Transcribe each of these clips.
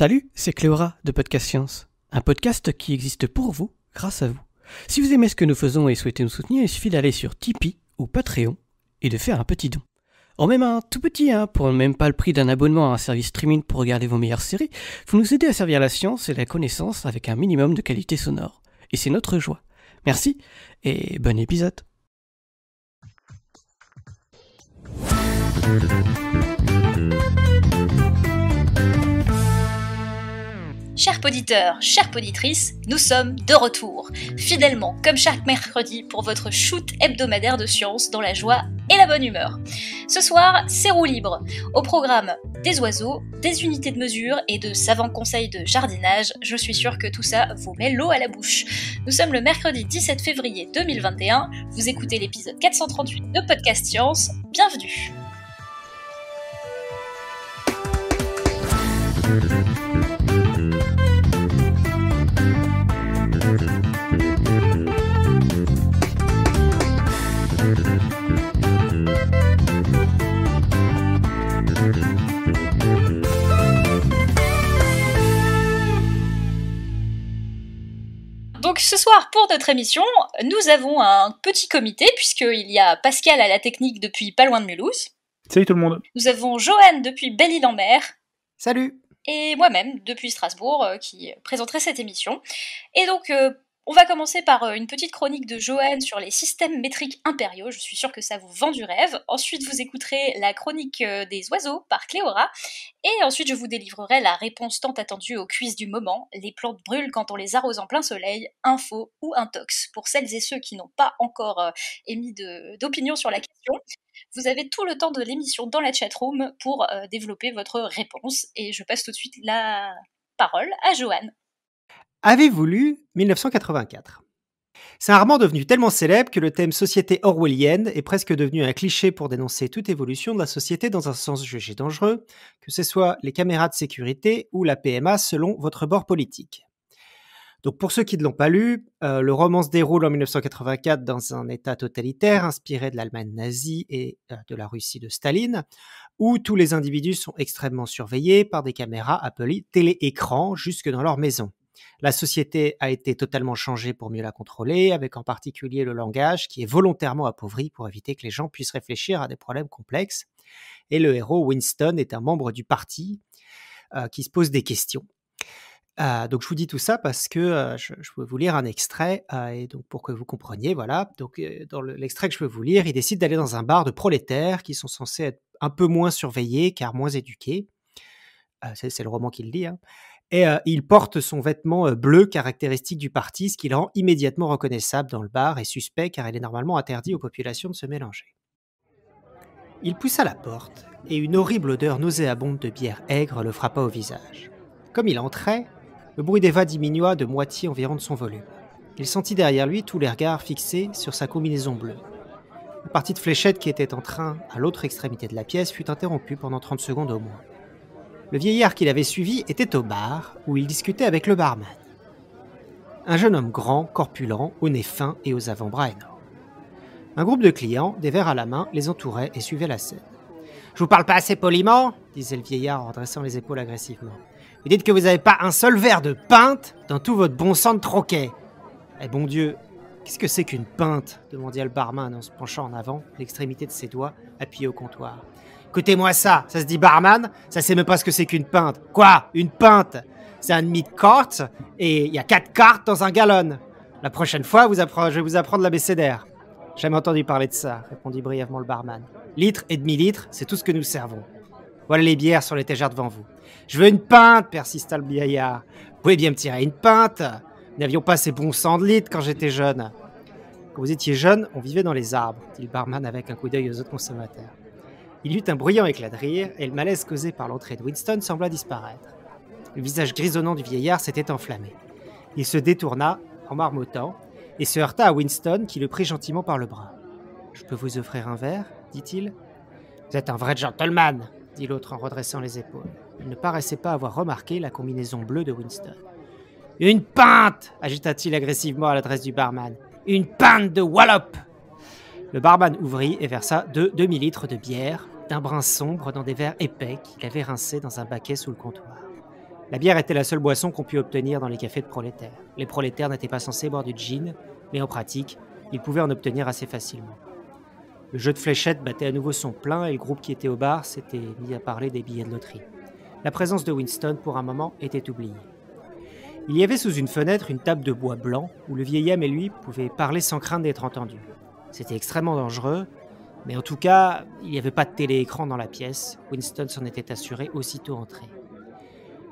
Salut, c'est Cléora de Podcast Science, un podcast qui existe pour vous grâce à vous. Si vous aimez ce que nous faisons et souhaitez nous soutenir, il suffit d'aller sur Tipeee ou Patreon et de faire un petit don. En même un tout petit, hein, pour même pas le prix d'un abonnement à un service streaming pour regarder vos meilleures séries, vous nous aidez à servir la science et la connaissance avec un minimum de qualité sonore. Et c'est notre joie. Merci et bon épisode. Chers auditeurs, chères auditrices, nous sommes de retour, fidèlement comme chaque mercredi pour votre shoot hebdomadaire de science dans la joie et la bonne humeur. Ce soir, c'est roue libre. Au programme des oiseaux, des unités de mesure et de savants conseils de jardinage, je suis sûre que tout ça vous met l'eau à la bouche. Nous sommes le mercredi 17 février 2021, vous écoutez l'épisode 438 de Podcast Science, bienvenue. Donc ce soir, pour notre émission, nous avons un petit comité, puisqu'il y a Pascal à la technique depuis pas loin de Mulhouse. Salut tout le monde. Nous avons Joanne depuis Belle-Île-en-Mer. Salut. Et moi-même depuis Strasbourg, euh, qui présenterai cette émission. Et donc, euh, on va commencer par euh, une petite chronique de Joanne sur les systèmes métriques impériaux. Je suis sûre que ça vous vend du rêve. Ensuite, vous écouterez la chronique euh, des oiseaux par Cléora. Et ensuite, je vous délivrerai la réponse tant attendue aux cuisses du moment. Les plantes brûlent quand on les arrose en plein soleil. Info ou intox. Pour celles et ceux qui n'ont pas encore euh, émis d'opinion sur la question, vous avez tout le temps de l'émission dans la chatroom pour développer votre réponse. Et je passe tout de suite la parole à Joanne. Avez-vous lu 1984 C'est un roman devenu tellement célèbre que le thème société orwellienne est presque devenu un cliché pour dénoncer toute évolution de la société dans un sens jugé dangereux, que ce soit les caméras de sécurité ou la PMA selon votre bord politique. Donc pour ceux qui ne l'ont pas lu, euh, le roman se déroule en 1984 dans un État totalitaire inspiré de l'Allemagne nazie et euh, de la Russie de Staline, où tous les individus sont extrêmement surveillés par des caméras appelées téléécrans jusque dans leur maison. La société a été totalement changée pour mieux la contrôler, avec en particulier le langage qui est volontairement appauvri pour éviter que les gens puissent réfléchir à des problèmes complexes. Et le héros Winston est un membre du parti euh, qui se pose des questions. Euh, donc je vous dis tout ça parce que euh, je, je, vous lire un extrait et donc pour que vous compreniez voilà donc dans l'extrait que je peux vous lire il décide d'aller dans un bar de prolétaires qui sont censés être un peu moins surveillés car moins éduqués c'est le roman qui le dit hein. Et euh, il porte son vêtement euh, bleu caractéristique du parti, ce qui le rend immédiatement reconnaissable dans le bar et suspect car il est normalement interdit aux populations de se mélanger. Il poussa la porte et une horrible odeur nauséabonde de bière aigre le frappa au visage. Comme il entrait, le bruit des d'Eva diminua de moitié environ de son volume. Il sentit derrière lui tous les regards fixés sur sa combinaison bleue. La partie de fléchette qui était en train à l'autre extrémité de la pièce fut interrompue pendant 30 secondes au moins le vieillard qui l'avait suivi était au bar, où il discutait avec le barman. Un jeune homme grand, corpulent, au nez fin et aux avant-bras énormes. Un groupe de clients, des verres à la main, les entourait et suivait la scène. Je vous parle pas assez poliment disait le vieillard en dressant les épaules agressivement. Vous dites que vous n'avez pas un seul verre de pinte dans tout votre bon sang de troquet. Eh bon Dieu, qu'est-ce que c'est qu'une pinte demanda le barman en se penchant en avant, l'extrémité de ses doigts appuyée au comptoir. Écoutez-moi ça, ça se dit barman, ça sait même pas ce que c'est qu'une pinte. Quoi Une pinte C'est un demi-quart et il y a quatre cartes dans un gallon. La prochaine fois, vous je vais vous apprendre l'abécédaire. Jamais entendu parler de ça, répondit brièvement le barman. Litre et demi-litre, c'est tout ce que nous servons. Voilà les bières sur l'étagère devant vous. Je veux une pinte, persista le biaillard. « Vous pouvez bien me tirer une pinte. Nous n'avions pas ces bons cent de litres quand j'étais jeune. Quand vous étiez jeune, on vivait dans les arbres, dit le barman avec un coup d'œil aux autres consommateurs. Il y eut un bruyant éclat de rire, et le malaise causé par l'entrée de Winston sembla disparaître. Le visage grisonnant du vieillard s'était enflammé. Il se détourna, en marmottant, et se heurta à Winston qui le prit gentiment par le bras. Je peux vous offrir un verre dit-il. Vous êtes un vrai gentleman dit l'autre en redressant les épaules. Il ne paraissait pas avoir remarqué la combinaison bleue de Winston. Une pinte agita-t-il agressivement à l'adresse du barman. Une pinte de wallop le barman ouvrit et versa deux demi-litres de bière, d'un brun sombre, dans des verres épais qu'il avait rincés dans un baquet sous le comptoir. La bière était la seule boisson qu'on pût obtenir dans les cafés de prolétaires. Les prolétaires n'étaient pas censés boire du gin, mais en pratique, ils pouvaient en obtenir assez facilement. Le jeu de fléchettes battait à nouveau son plein et le groupe qui était au bar s'était mis à parler des billets de loterie. La présence de Winston, pour un moment, était oubliée. Il y avait sous une fenêtre une table de bois blanc où le vieil homme et lui pouvaient parler sans crainte d'être entendus. C'était extrêmement dangereux, mais en tout cas, il n'y avait pas de téléécran dans la pièce. Winston s'en était assuré aussitôt entré.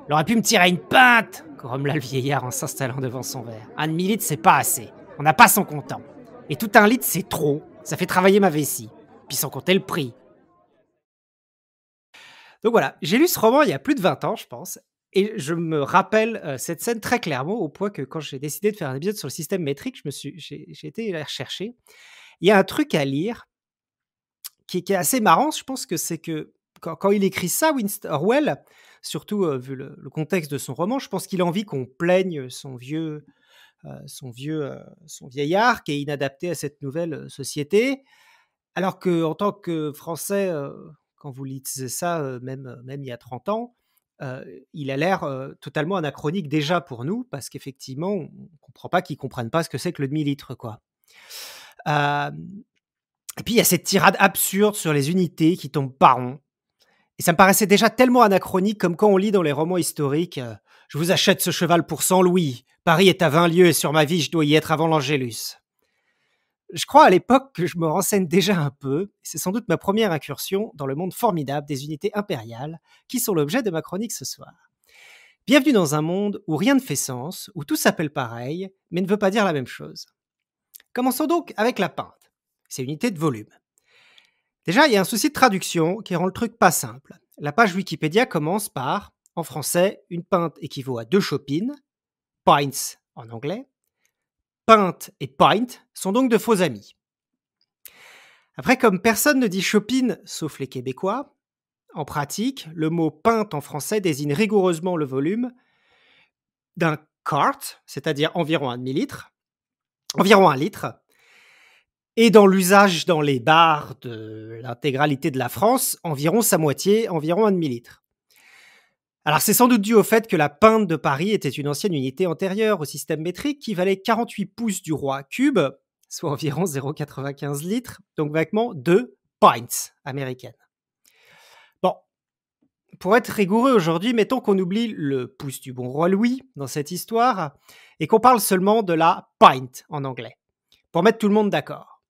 Il aurait pu me tirer une pinte grommela le vieillard en s'installant devant son verre. Un demi-litre, c'est pas assez. On n'a pas son comptant. Et tout un litre, c'est trop. Ça fait travailler ma vessie. Puis sans compter le prix. Donc voilà, j'ai lu ce roman il y a plus de 20 ans, je pense. Et je me rappelle euh, cette scène très clairement, au point que quand j'ai décidé de faire un épisode sur le système métrique, j'ai, été la rechercher il y a un truc à lire qui, est assez marrant, je pense que c'est que quand, il écrit ça, Winston Orwell, surtout vu le, contexte de son roman, je pense qu'il a envie qu'on plaigne son vieux, son vieux, son vieillard qui est inadapté à cette nouvelle société. Alors que en tant que Français, quand vous lisez ça, même, même il y a 30 ans, il a l'air totalement anachronique déjà pour nous, parce qu'effectivement, on ne comprend pas qu'ils comprennent pas ce que c'est que le demi-litre, quoi et puis il y a cette tirade absurde sur les unités qui tombent par rond. Et ça me paraissait déjà tellement anachronique comme quand on lit dans les romans historiques euh, Je vous achète ce cheval pour 100 louis, Paris est à 20 lieues et sur ma vie je dois y être avant l'Angélus. Je crois à l'époque que je me renseigne déjà un peu, c'est sans doute ma première incursion dans le monde formidable des unités impériales qui sont l'objet de ma chronique ce soir. Bienvenue dans un monde où rien ne fait sens, où tout s'appelle pareil, mais ne veut pas dire la même chose. Commençons donc avec la pinte, ses unités de volume. Déjà, il y a un souci de traduction qui rend le truc pas simple. La page Wikipédia commence par, en français, une pinte équivaut à deux chopines, pints en anglais. Pinte et pint sont donc de faux amis. Après, comme personne ne dit chopine sauf les Québécois, en pratique, le mot pinte en français désigne rigoureusement le volume d'un quart, c'est-à-dire environ un demi-litre, environ un litre. Et dans l'usage dans les bars de l'intégralité de la France, environ sa moitié, environ un demi-litre. Alors c'est sans doute dû au fait que la pinte de Paris était une ancienne unité antérieure au système métrique qui valait 48 pouces du roi cube, soit environ 0,95 litres, donc vaguement deux pints américaines pour être rigoureux aujourd'hui, mettons qu'on oublie le pouce du bon roi Louis dans cette histoire et qu'on parle seulement de la pint en anglais, pour mettre tout le monde d'accord.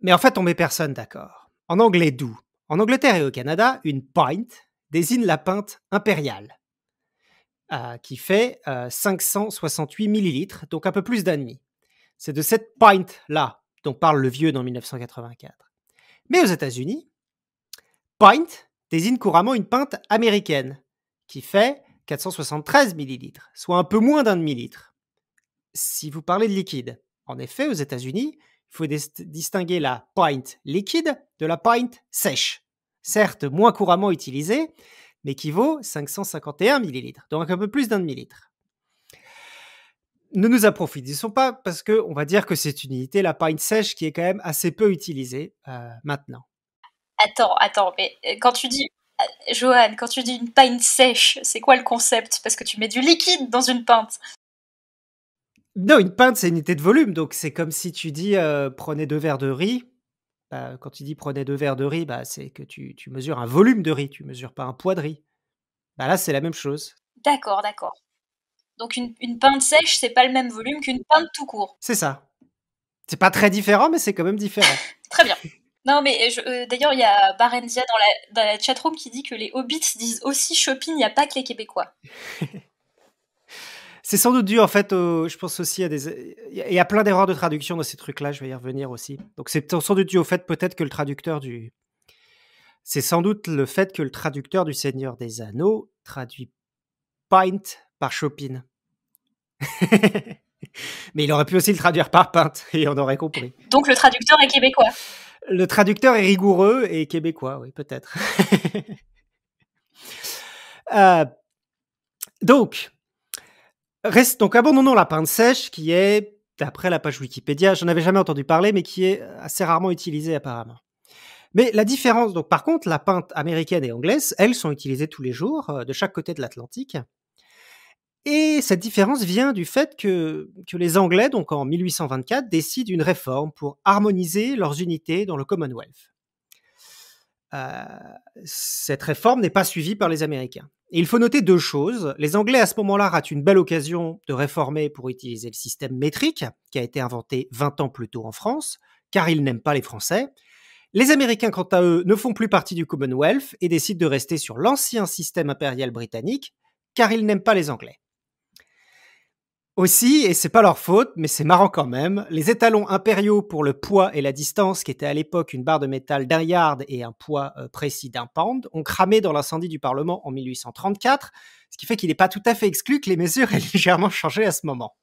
Mais en fait, on met personne d'accord. En anglais d'où En Angleterre et au Canada, une pint désigne la pinte impériale, euh, qui fait 568 euh, millilitres, donc un peu plus d'un demi. C'est de cette pint-là dont parle le vieux dans 1984. Mais aux États-Unis, pint désigne couramment une pinte américaine, qui fait 473 millilitres, soit un peu moins d'un demi-litre. Si vous parlez de liquide, en effet, aux États-Unis, il faut distinguer la pint liquide de la pint sèche, certes moins couramment utilisée, mais qui vaut 551 millilitres, donc un peu plus d'un demi-litre. Ne nous approfondissons pas parce qu'on va dire que c'est une unité, la pint sèche, qui est quand même assez peu utilisée euh, maintenant. Attends, attends, mais euh, quand tu dis euh, Johan, quand tu dis une pinte sèche, c'est quoi le concept Parce que tu mets du liquide dans une pinte. Non, une pinte, c'est une unité de volume. Donc, c'est comme si tu dis euh, prenez deux verres de riz. Bah, quand tu dis prenez deux verres de riz, bah, c'est que tu, mesures un volume de riz, tu mesures pas un poids de riz. Bah, là, c'est la même chose. D'accord, d'accord. Donc, une, une pinte sèche, c'est pas le même volume qu'une pinte tout court. C'est ça. C'est pas très différent, mais c'est quand même différent. très bien. Non, mais euh, euh, d'ailleurs, il y a Barenzia dans la, dans la chatroom qui dit que les hobbits disent aussi shopping, il n'y a pas que les Québécois. C'est sans doute dû, en fait, je pense aussi à des. Il y a plein d'erreurs de traduction dans ces trucs-là, je vais y revenir aussi. Donc, c'est sans doute dû au fait, peut-être, que le traducteur du. C'est sans doute le fait que le traducteur du Seigneur des Anneaux traduit pint par Chopin. mais il aurait pu aussi le traduire par pint, et on aurait compris. Donc, le traducteur est québécois. Le traducteur est rigoureux et québécois, oui, peut-être. Euh, donc, reste, donc, abandonnons la pinte sèche qui est, d'après la page Wikipédia, j'en avais jamais entendu parler, mais qui est assez rarement utilisée apparemment. Mais la différence, donc par contre, la pinte américaine et anglaise, elles sont utilisées tous les jours euh, de chaque côté de l'Atlantique. Et cette différence vient du fait que, les Anglais, donc en 1824, décident une réforme pour harmoniser leurs unités dans le Commonwealth. Euh, cette réforme n'est pas suivie par les Américains. Et il faut noter deux choses. Les Anglais, à ce moment-là, ratent une belle occasion de réformer pour utiliser le système métrique, qui a été inventé 20 ans plus tôt en France, car ils n'aiment pas les Français. Les Américains, quant à eux, ne font plus partie du Commonwealth et décident de rester sur l'ancien système impérial britannique, car ils n'aiment pas les Anglais. Aussi, et c'est pas leur faute, mais c'est marrant quand même, les étalons impériaux pour le poids et la distance, qui étaient à l'époque une barre de métal d'un yard et un poids euh, précis d'un pound, ont cramé dans l'incendie du Parlement en 1834, ce qui fait qu'il n'est pas tout à fait exclu que les mesures aient légèrement changé à ce moment.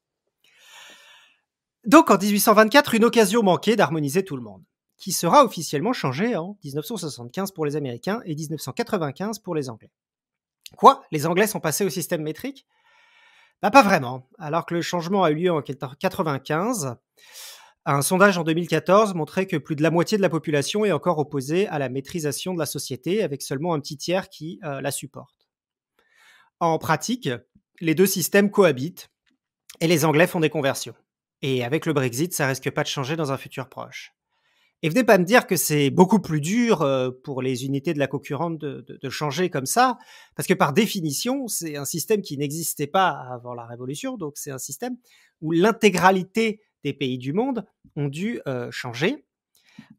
Donc en 1824, une occasion manquée d'harmoniser tout le monde, qui sera officiellement changée en 1975 pour les Américains et 1995 pour les Anglais. Quoi Les Anglais sont passés au système métrique bah, pas vraiment, alors que le changement a eu lieu en 1995. Un sondage en 2014 montrait que plus de la moitié de la population est encore opposée à la maîtrisation de la société, avec seulement un petit tiers qui euh, la supporte. En pratique, les deux systèmes cohabitent et les Anglais font des conversions. Et avec le Brexit, ça risque pas de changer dans un futur proche. Et venez pas me dire que c'est beaucoup plus dur euh, pour les unités de la concurrente de, changer comme ça, parce que par définition, c'est un système qui n'existait pas avant la Révolution, donc c'est un système où l'intégralité des pays du monde ont dû euh, changer.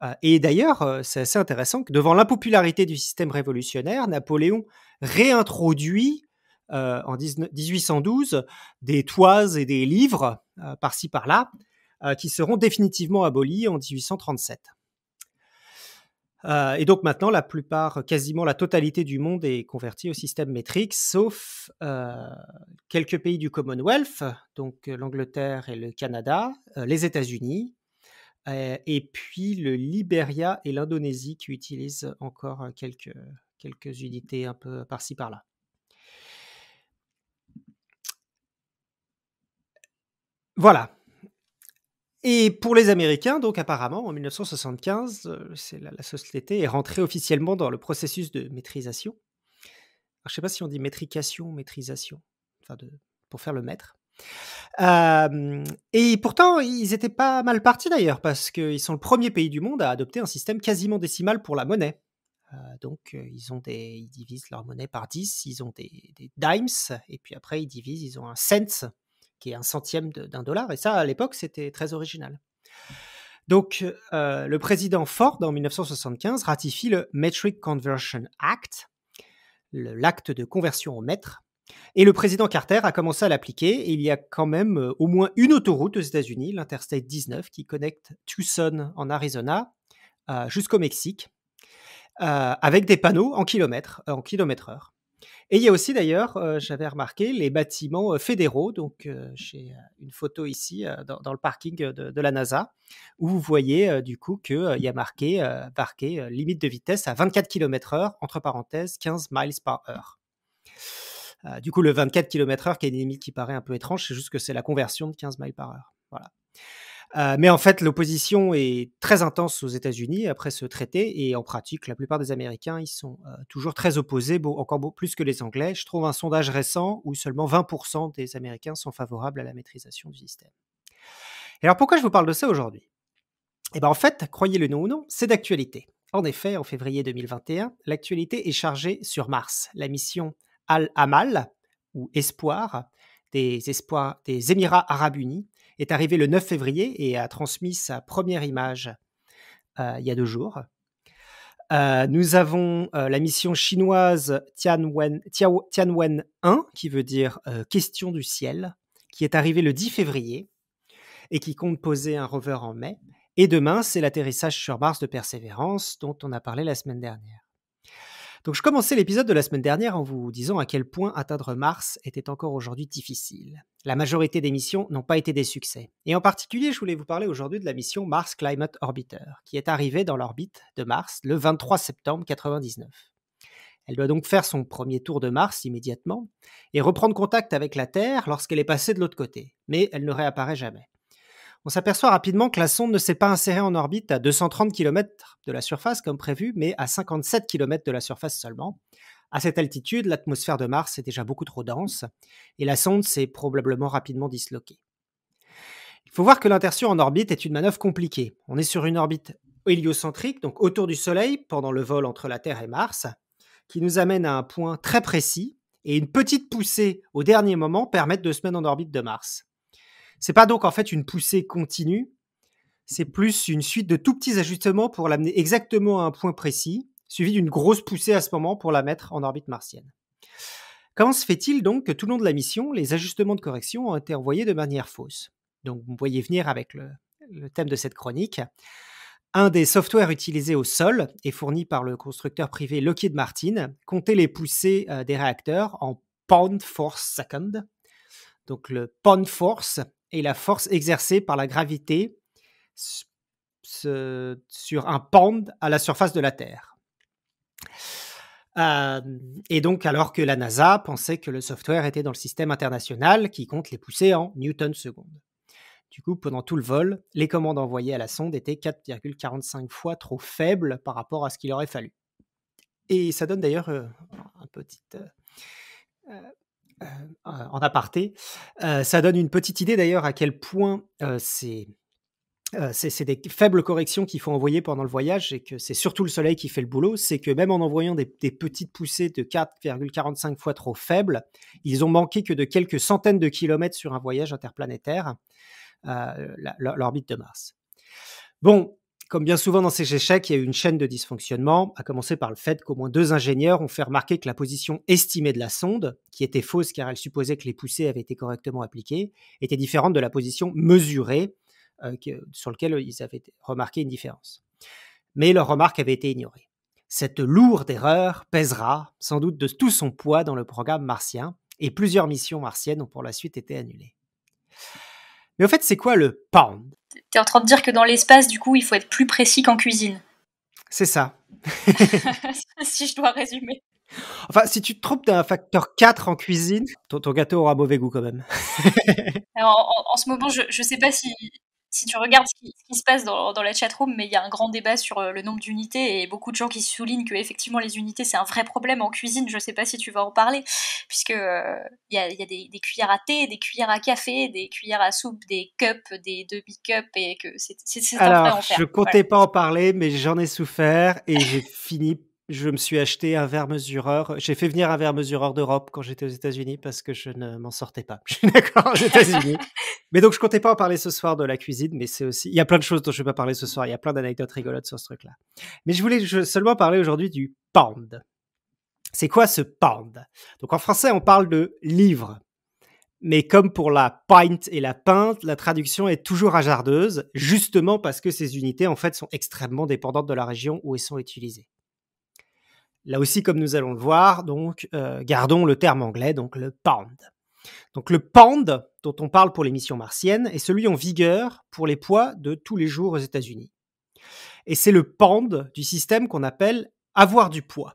Euh, et d'ailleurs, c'est assez intéressant que devant l'impopularité du système révolutionnaire, Napoléon réintroduit en 1812 des toises et des livres par-ci par-là euh, qui seront définitivement abolis en 1837. Euh, et donc maintenant, la plupart, quasiment la totalité du monde est convertie au système métrique, sauf euh, quelques pays du Commonwealth, donc l'Angleterre et le Canada, les États-Unis, et puis le Libéria et l'Indonésie qui utilisent encore quelques, quelques unités un peu par-ci par-là. Voilà, et pour les Américains, donc apparemment, en 1975, euh, la, société est rentrée officiellement dans le processus de maîtrisation. je ne sais pas si on dit maîtrication, maîtrisation, enfin de, pour faire le maître. Euh, et pourtant, ils étaient pas mal partis d'ailleurs, parce qu'ils sont le premier pays du monde à adopter un système quasiment décimal pour la monnaie. Euh, donc, ils, ont des, ils divisent leur monnaie par 10, ils ont des, des dimes, et puis après, ils divisent, ils ont un cent, qui est un centième d'un dollar. Et ça, à l'époque, c'était très original. Donc, euh, le président Ford, en 1975, ratifie le Metric Conversion Act, l'acte de conversion au mètre. Et le président Carter a commencé à l'appliquer. et Il y a quand même euh, au moins une autoroute aux États-Unis, l'Interstate 19, qui connecte Tucson en Arizona euh, jusqu'au Mexique, avec des panneaux en kilomètres, en kilomètre heure. Et il y a aussi d'ailleurs, euh, j'avais remarqué, les bâtiments euh, fédéraux. Donc euh, j'ai une photo ici dans, le parking de, la NASA où vous voyez du coup qu'il y a marqué, marqué limite de vitesse à 24 km/h, entre parenthèses 15 miles par heure. du coup, le 24 km/h qui est une limite qui paraît un peu étrange, c'est juste que c'est la conversion de 15 miles par heure. Voilà. Euh, mais en fait, l'opposition est très intense aux États-Unis après ce traité, et en pratique, la plupart des Américains, ils sont euh, toujours très opposés, bon, encore plus que les Anglais. Je trouve un sondage récent où seulement 20% des Américains sont favorables à la maîtrisation du système. alors pourquoi je vous parle de ça aujourd'hui Eh bien en fait, croyez-le non ou non, c'est d'actualité. En effet, en février 2021, l'actualité est chargée sur Mars. La mission Al-Amal, ou Espoir, des, espoirs, des Émirats arabes unis, est arrivé le 9 février et a transmis sa première image euh, il y a deux jours. Euh, nous avons euh, la mission chinoise Tianwen, Tianwen 1, qui veut dire question du ciel, qui est arrivée le 10 février et qui compte poser un rover en mai. Et demain, c'est l'atterrissage sur Mars de Persévérance dont on a parlé la semaine dernière. Donc je commençais l'épisode de la semaine dernière en vous disant à quel point atteindre Mars était encore aujourd'hui difficile. La majorité des missions n'ont pas été des succès. Et en particulier, je voulais vous parler aujourd'hui de la mission Mars Climate Orbiter, qui est arrivée dans l'orbite de Mars le 23 septembre 1999. Elle doit donc faire son premier tour de Mars immédiatement et reprendre contact avec la Terre lorsqu'elle est passée de l'autre côté, mais elle ne réapparaît jamais on s'aperçoit rapidement que la sonde ne s'est pas insérée en orbite à 230 km de la surface comme prévu, mais à 57 km de la surface seulement. À cette altitude, l'atmosphère de Mars est déjà beaucoup trop dense et la sonde s'est probablement rapidement disloquée. Il faut voir que l'insertion en orbite est une manœuvre compliquée. On est sur une orbite héliocentrique, donc autour du Soleil, pendant le vol entre la Terre et Mars, qui nous amène à un point très précis et une petite poussée au dernier moment permet de se mettre en orbite de Mars. C'est pas donc en fait une poussée continue, c'est plus une suite de tout petits ajustements pour l'amener exactement à un point précis, suivi d'une grosse poussée à ce moment pour la mettre en orbite martienne. Comment se fait-il donc que tout le long de la mission, les ajustements de correction ont été envoyés de manière fausse Donc vous voyez venir avec le, thème de cette chronique. Un des softwares utilisés au sol et fourni par le constructeur privé Lockheed Martin comptait les poussées euh, des réacteurs en pound force second. Donc le pound force, et la force exercée par la gravité sur un pend à la surface de la Terre. et donc, alors que la NASA pensait que le software était dans le système international qui compte les poussées en newton seconde. Du coup, pendant tout le vol, les commandes envoyées à la sonde étaient 4,45 fois trop faibles par rapport à ce qu'il aurait fallu. Et ça donne d'ailleurs euh, un petit euh, euh, en aparté. ça donne une petite idée d'ailleurs à quel point c'est c'est des faibles corrections qu'il faut envoyer pendant le voyage et que c'est surtout le soleil qui fait le boulot, c'est que même en envoyant des, petites poussées de 4,45 fois trop faibles, ils ont manqué que de quelques centaines de kilomètres sur un voyage interplanétaire, l'orbite de Mars. Bon, comme bien souvent dans ces échecs, il y a eu une chaîne de dysfonctionnement, à commencer par le fait qu'au moins deux ingénieurs ont fait remarquer que la position estimée de la sonde, qui était fausse car elle supposait que les poussées avaient été correctement appliquées, était différente de la position mesurée euh, sur laquelle ils avaient remarqué une différence. Mais leur remarque avait été ignorée. Cette lourde erreur pèsera sans doute de tout son poids dans le programme martien, et plusieurs missions martiennes ont pour la suite été annulées. Mais au fait, c'est quoi le pound tu es en train de dire que dans l'espace, du coup, il faut être plus précis qu'en cuisine. C'est ça. si je dois résumer. Enfin, si tu te trompes d'un facteur 4 en cuisine, ton, gâteau aura mauvais goût quand même. en, en, ce moment, je ne sais pas si, si tu regardes ce qui, se passe dans, dans la chatroom, mais il y a un grand débat sur euh, le nombre d'unités et beaucoup de gens qui soulignent que effectivement les unités c'est un vrai problème en cuisine. Je sais pas si tu vas en parler, puisque euh, il y, a, des, cuillères à thé, des cuillères à café, des cuillères à soupe, des cups, des demi cups et que c'est un Je comptais pas en parler, mais j'en ai souffert et j'ai fini je me suis acheté un verre mesureur. J'ai fait venir un verre mesureur d'Europe quand j'étais aux États-Unis parce que je ne m'en sortais pas. Je suis d'accord aux États-Unis. mais donc, je comptais pas en parler ce soir de la cuisine, mais c'est aussi. Il y a plein de choses dont je ne vais pas parler ce soir. Il y a plein d'anecdotes rigolotes sur ce truc-là. Mais je voulais seulement parler aujourd'hui du pound. C'est quoi ce pound Donc, en français, on parle de livre. Mais comme pour la pint et la pinte, la traduction est toujours hasardeuse, justement parce que ces unités, en fait, sont extrêmement dépendantes de la région où elles sont utilisées. Là aussi, comme nous allons le voir, donc euh, gardons le terme anglais, donc le pound. Donc le pound dont on parle pour les missions martiennes est celui en vigueur pour les poids de tous les jours aux États-Unis. Et c'est le pound du système qu'on appelle avoir du poids.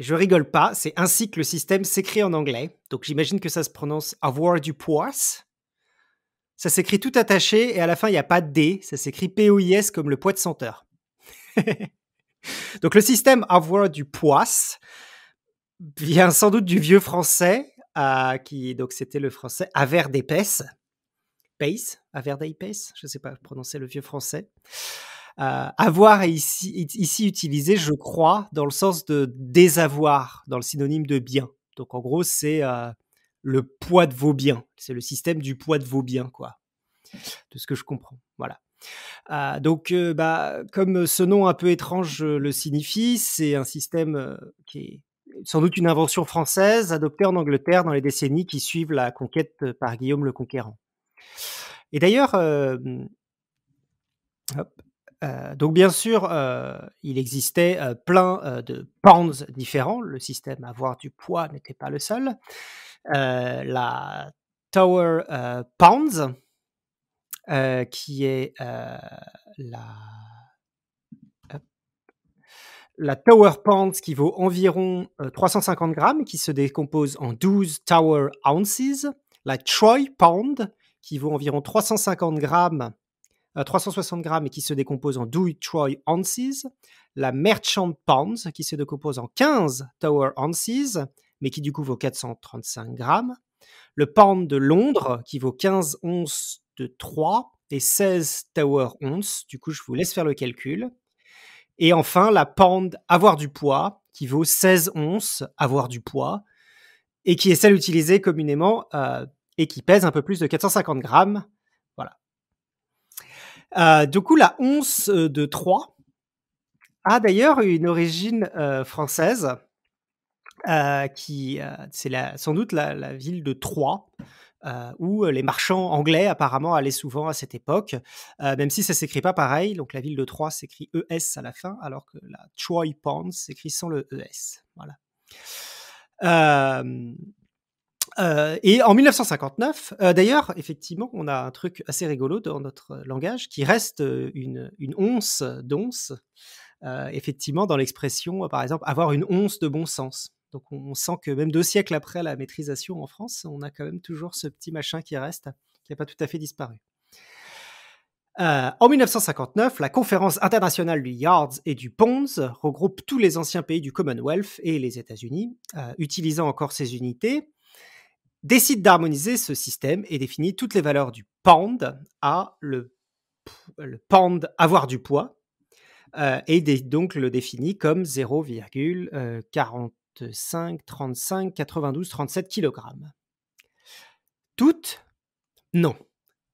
je rigole pas, c'est ainsi que le système s'écrit en anglais. Donc j'imagine que ça se prononce avoir du poids. Ça s'écrit tout attaché et à la fin il n'y a pas de D, ça s'écrit P-O-I-S comme le poids de senteur. Donc le système avoir du poids vient sans doute du vieux français, euh, qui donc c'était le français avoir d'épaisse, pace, avoir d'épaisse, je ne sais pas prononcer le vieux français. Euh, avoir est ici, ici utilisé, je crois, dans le sens de désavoir, dans le synonyme de bien. Donc en gros, c'est euh, le poids de vos biens, c'est le système du poids de vos biens, quoi, de ce que je comprends. Voilà. Ah, donc, euh, bah, comme ce nom un peu étrange euh, le signifie, c'est un système euh, qui est sans doute une invention française adoptée en Angleterre dans les décennies qui suivent la conquête par Guillaume le Conquérant. Et d'ailleurs, donc bien sûr, il existait plein de pounds » différents. Le système à avoir du poids n'était pas le seul. la Tower Pounds, euh, qui est euh, la, la Tower Pond qui vaut environ 350 euh, grammes qui se décompose en 12 Tower Ounces. La Troy Pound qui vaut environ 350 grammes 360 grammes et qui se décompose en 12 Troy Ounces, la Merchant Pounds qui se décompose en 15 Tower Ounces, mais qui du coup vaut 435 grammes, le Pound de Londres qui vaut 15 onces de 3 et 16 Tower 11 Du coup, je vous laisse faire le calcul. Et enfin, la pound avoir du poids, qui vaut 16 onces avoir du poids, et qui est celle utilisée communément euh, et qui pèse un peu plus de 450 grammes. Voilà. Euh, du coup, la once euh, de 3 a d'ailleurs une origine française, qui c'est sans doute la, la, ville de Troyes, euh, où euh, les marchands anglais apparemment allaient souvent à cette époque, euh, même si ça s'écrit pas pareil. Donc la ville de Troyes s'écrit ES à la fin, alors que la Troy Pond s'écrit sans le ES. Voilà. et en 1959, d'ailleurs, effectivement, on a un truc assez rigolo dans notre langage qui reste une, once d'once, effectivement, dans l'expression, par exemple, avoir une once de bon sens. Donc on, sent que même deux siècles après la maîtrisation en France, on a quand même toujours ce petit machin qui reste, qui n'a pas tout à fait disparu. Euh, en 1959, la conférence internationale du Yards et du Ponds regroupe tous les anciens pays du Commonwealth et les États-Unis, euh, utilisant encore ces unités, décide d'harmoniser ce système et définit toutes les valeurs du pound à le, pound avoir du poids, euh, et donc le définit comme 0,40 5, 35, 92, 37 kg. Toutes Non.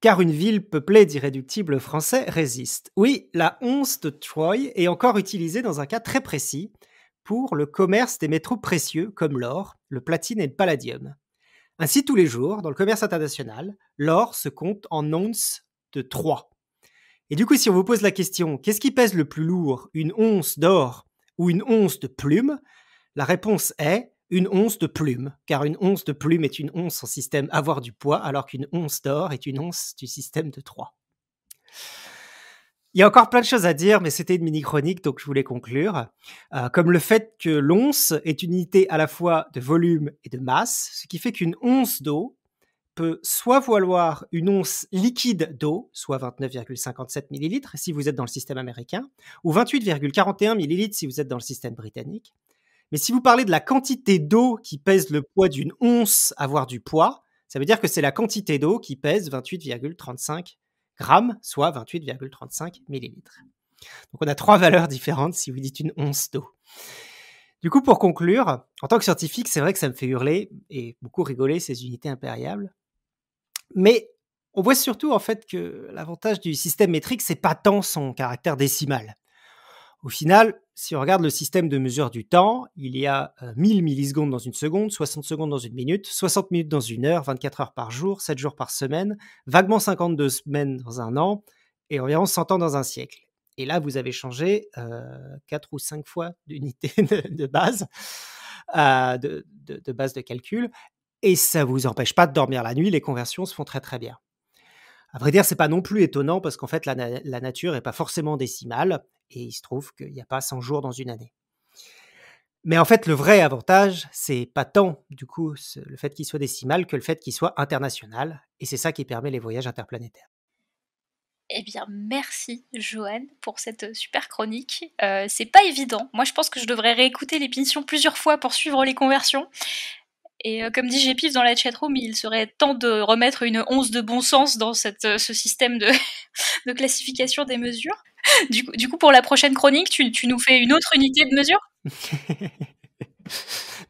Car une ville peuplée d'irréductibles français résiste. Oui, la once de Troyes est encore utilisée dans un cas très précis pour le commerce des métaux précieux comme l'or, le platine et le palladium. Ainsi, tous les jours, dans le commerce international, l'or se compte en onces de 3. Et du coup, si on vous pose la question, qu'est-ce qui pèse le plus lourd, une once d'or ou une once de plume la réponse est une once de plume, car une once de plume est une once en système avoir du poids, alors qu'une once d'or est une once du système de 3. Il y a encore plein de choses à dire, mais c'était une mini-chronique, donc je voulais conclure. Euh, comme le fait que l'once est une unité à la fois de volume et de masse, ce qui fait qu'une once d'eau peut soit valoir une once liquide d'eau, soit 29,57 millilitres si vous êtes dans le système américain, ou 28,41 ml si vous êtes dans le système britannique, mais si vous parlez de la quantité d'eau qui pèse le poids d'une once, avoir du poids, ça veut dire que c'est la quantité d'eau qui pèse 28,35 grammes, soit 28,35 millilitres. Donc on a trois valeurs différentes si vous dites une once d'eau. Du coup, pour conclure, en tant que scientifique, c'est vrai que ça me fait hurler et beaucoup rigoler ces unités impériables. Mais on voit surtout en fait que l'avantage du système métrique, c'est pas tant son caractère décimal. Au final, si on regarde le système de mesure du temps, il y a 1000 euh, millisecondes dans une seconde, 60 secondes dans une minute, 60 minutes dans une heure, 24 heures par jour, 7 jours par semaine, vaguement 52 semaines dans un an et environ 100 ans dans un siècle. Et là, vous avez changé 4 euh, ou 5 fois d'unité de, base, euh, de, de base de calcul. Et ça ne vous empêche pas de dormir la nuit, les conversions se font très très bien. À vrai dire, c'est pas non plus étonnant parce qu'en fait, la, nature n'est pas forcément décimale et il se trouve qu'il n'y a pas 100 jours dans une année. Mais en fait, le vrai avantage, c'est pas tant du coup le fait qu'il soit décimal que le fait qu'il soit international et c'est ça qui permet les voyages interplanétaires. Eh bien, merci Joanne pour cette super chronique. Euh, c'est pas évident. Moi, je pense que je devrais réécouter les l'émission plusieurs fois pour suivre les conversions. Et euh, comme dit Gépif dans la chatroom, il serait temps de remettre une once de bon sens dans cette, euh, ce système de, de classification des mesures. Du coup, pour la prochaine chronique, tu, nous fais une autre unité de mesure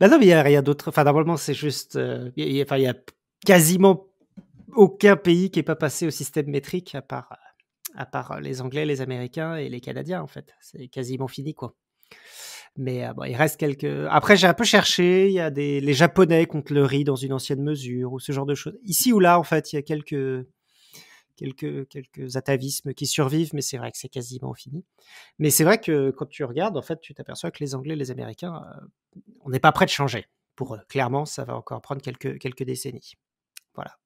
Non, mais il n'y a rien d'autre. Enfin, normalement, c'est juste. Euh, enfin, il n'y a, quasiment aucun pays qui n'est pas passé au système métrique, à part, à part les Anglais, les Américains et les Canadiens, en fait. C'est quasiment fini, quoi. Mais euh, il reste quelques. Après, j'ai un peu cherché. Il y a des les Japonais contre le riz dans une ancienne mesure ou ce genre de choses. Ici ou là, en fait, il y a quelques quelques quelques atavismes qui survivent, mais c'est vrai que c'est quasiment fini. Mais c'est vrai que quand tu regardes, en fait, tu t'aperçois que les Anglais, les Américains, euh, on n'est pas prêt de changer. Pour eux, clairement, ça va encore prendre quelques quelques décennies. Voilà.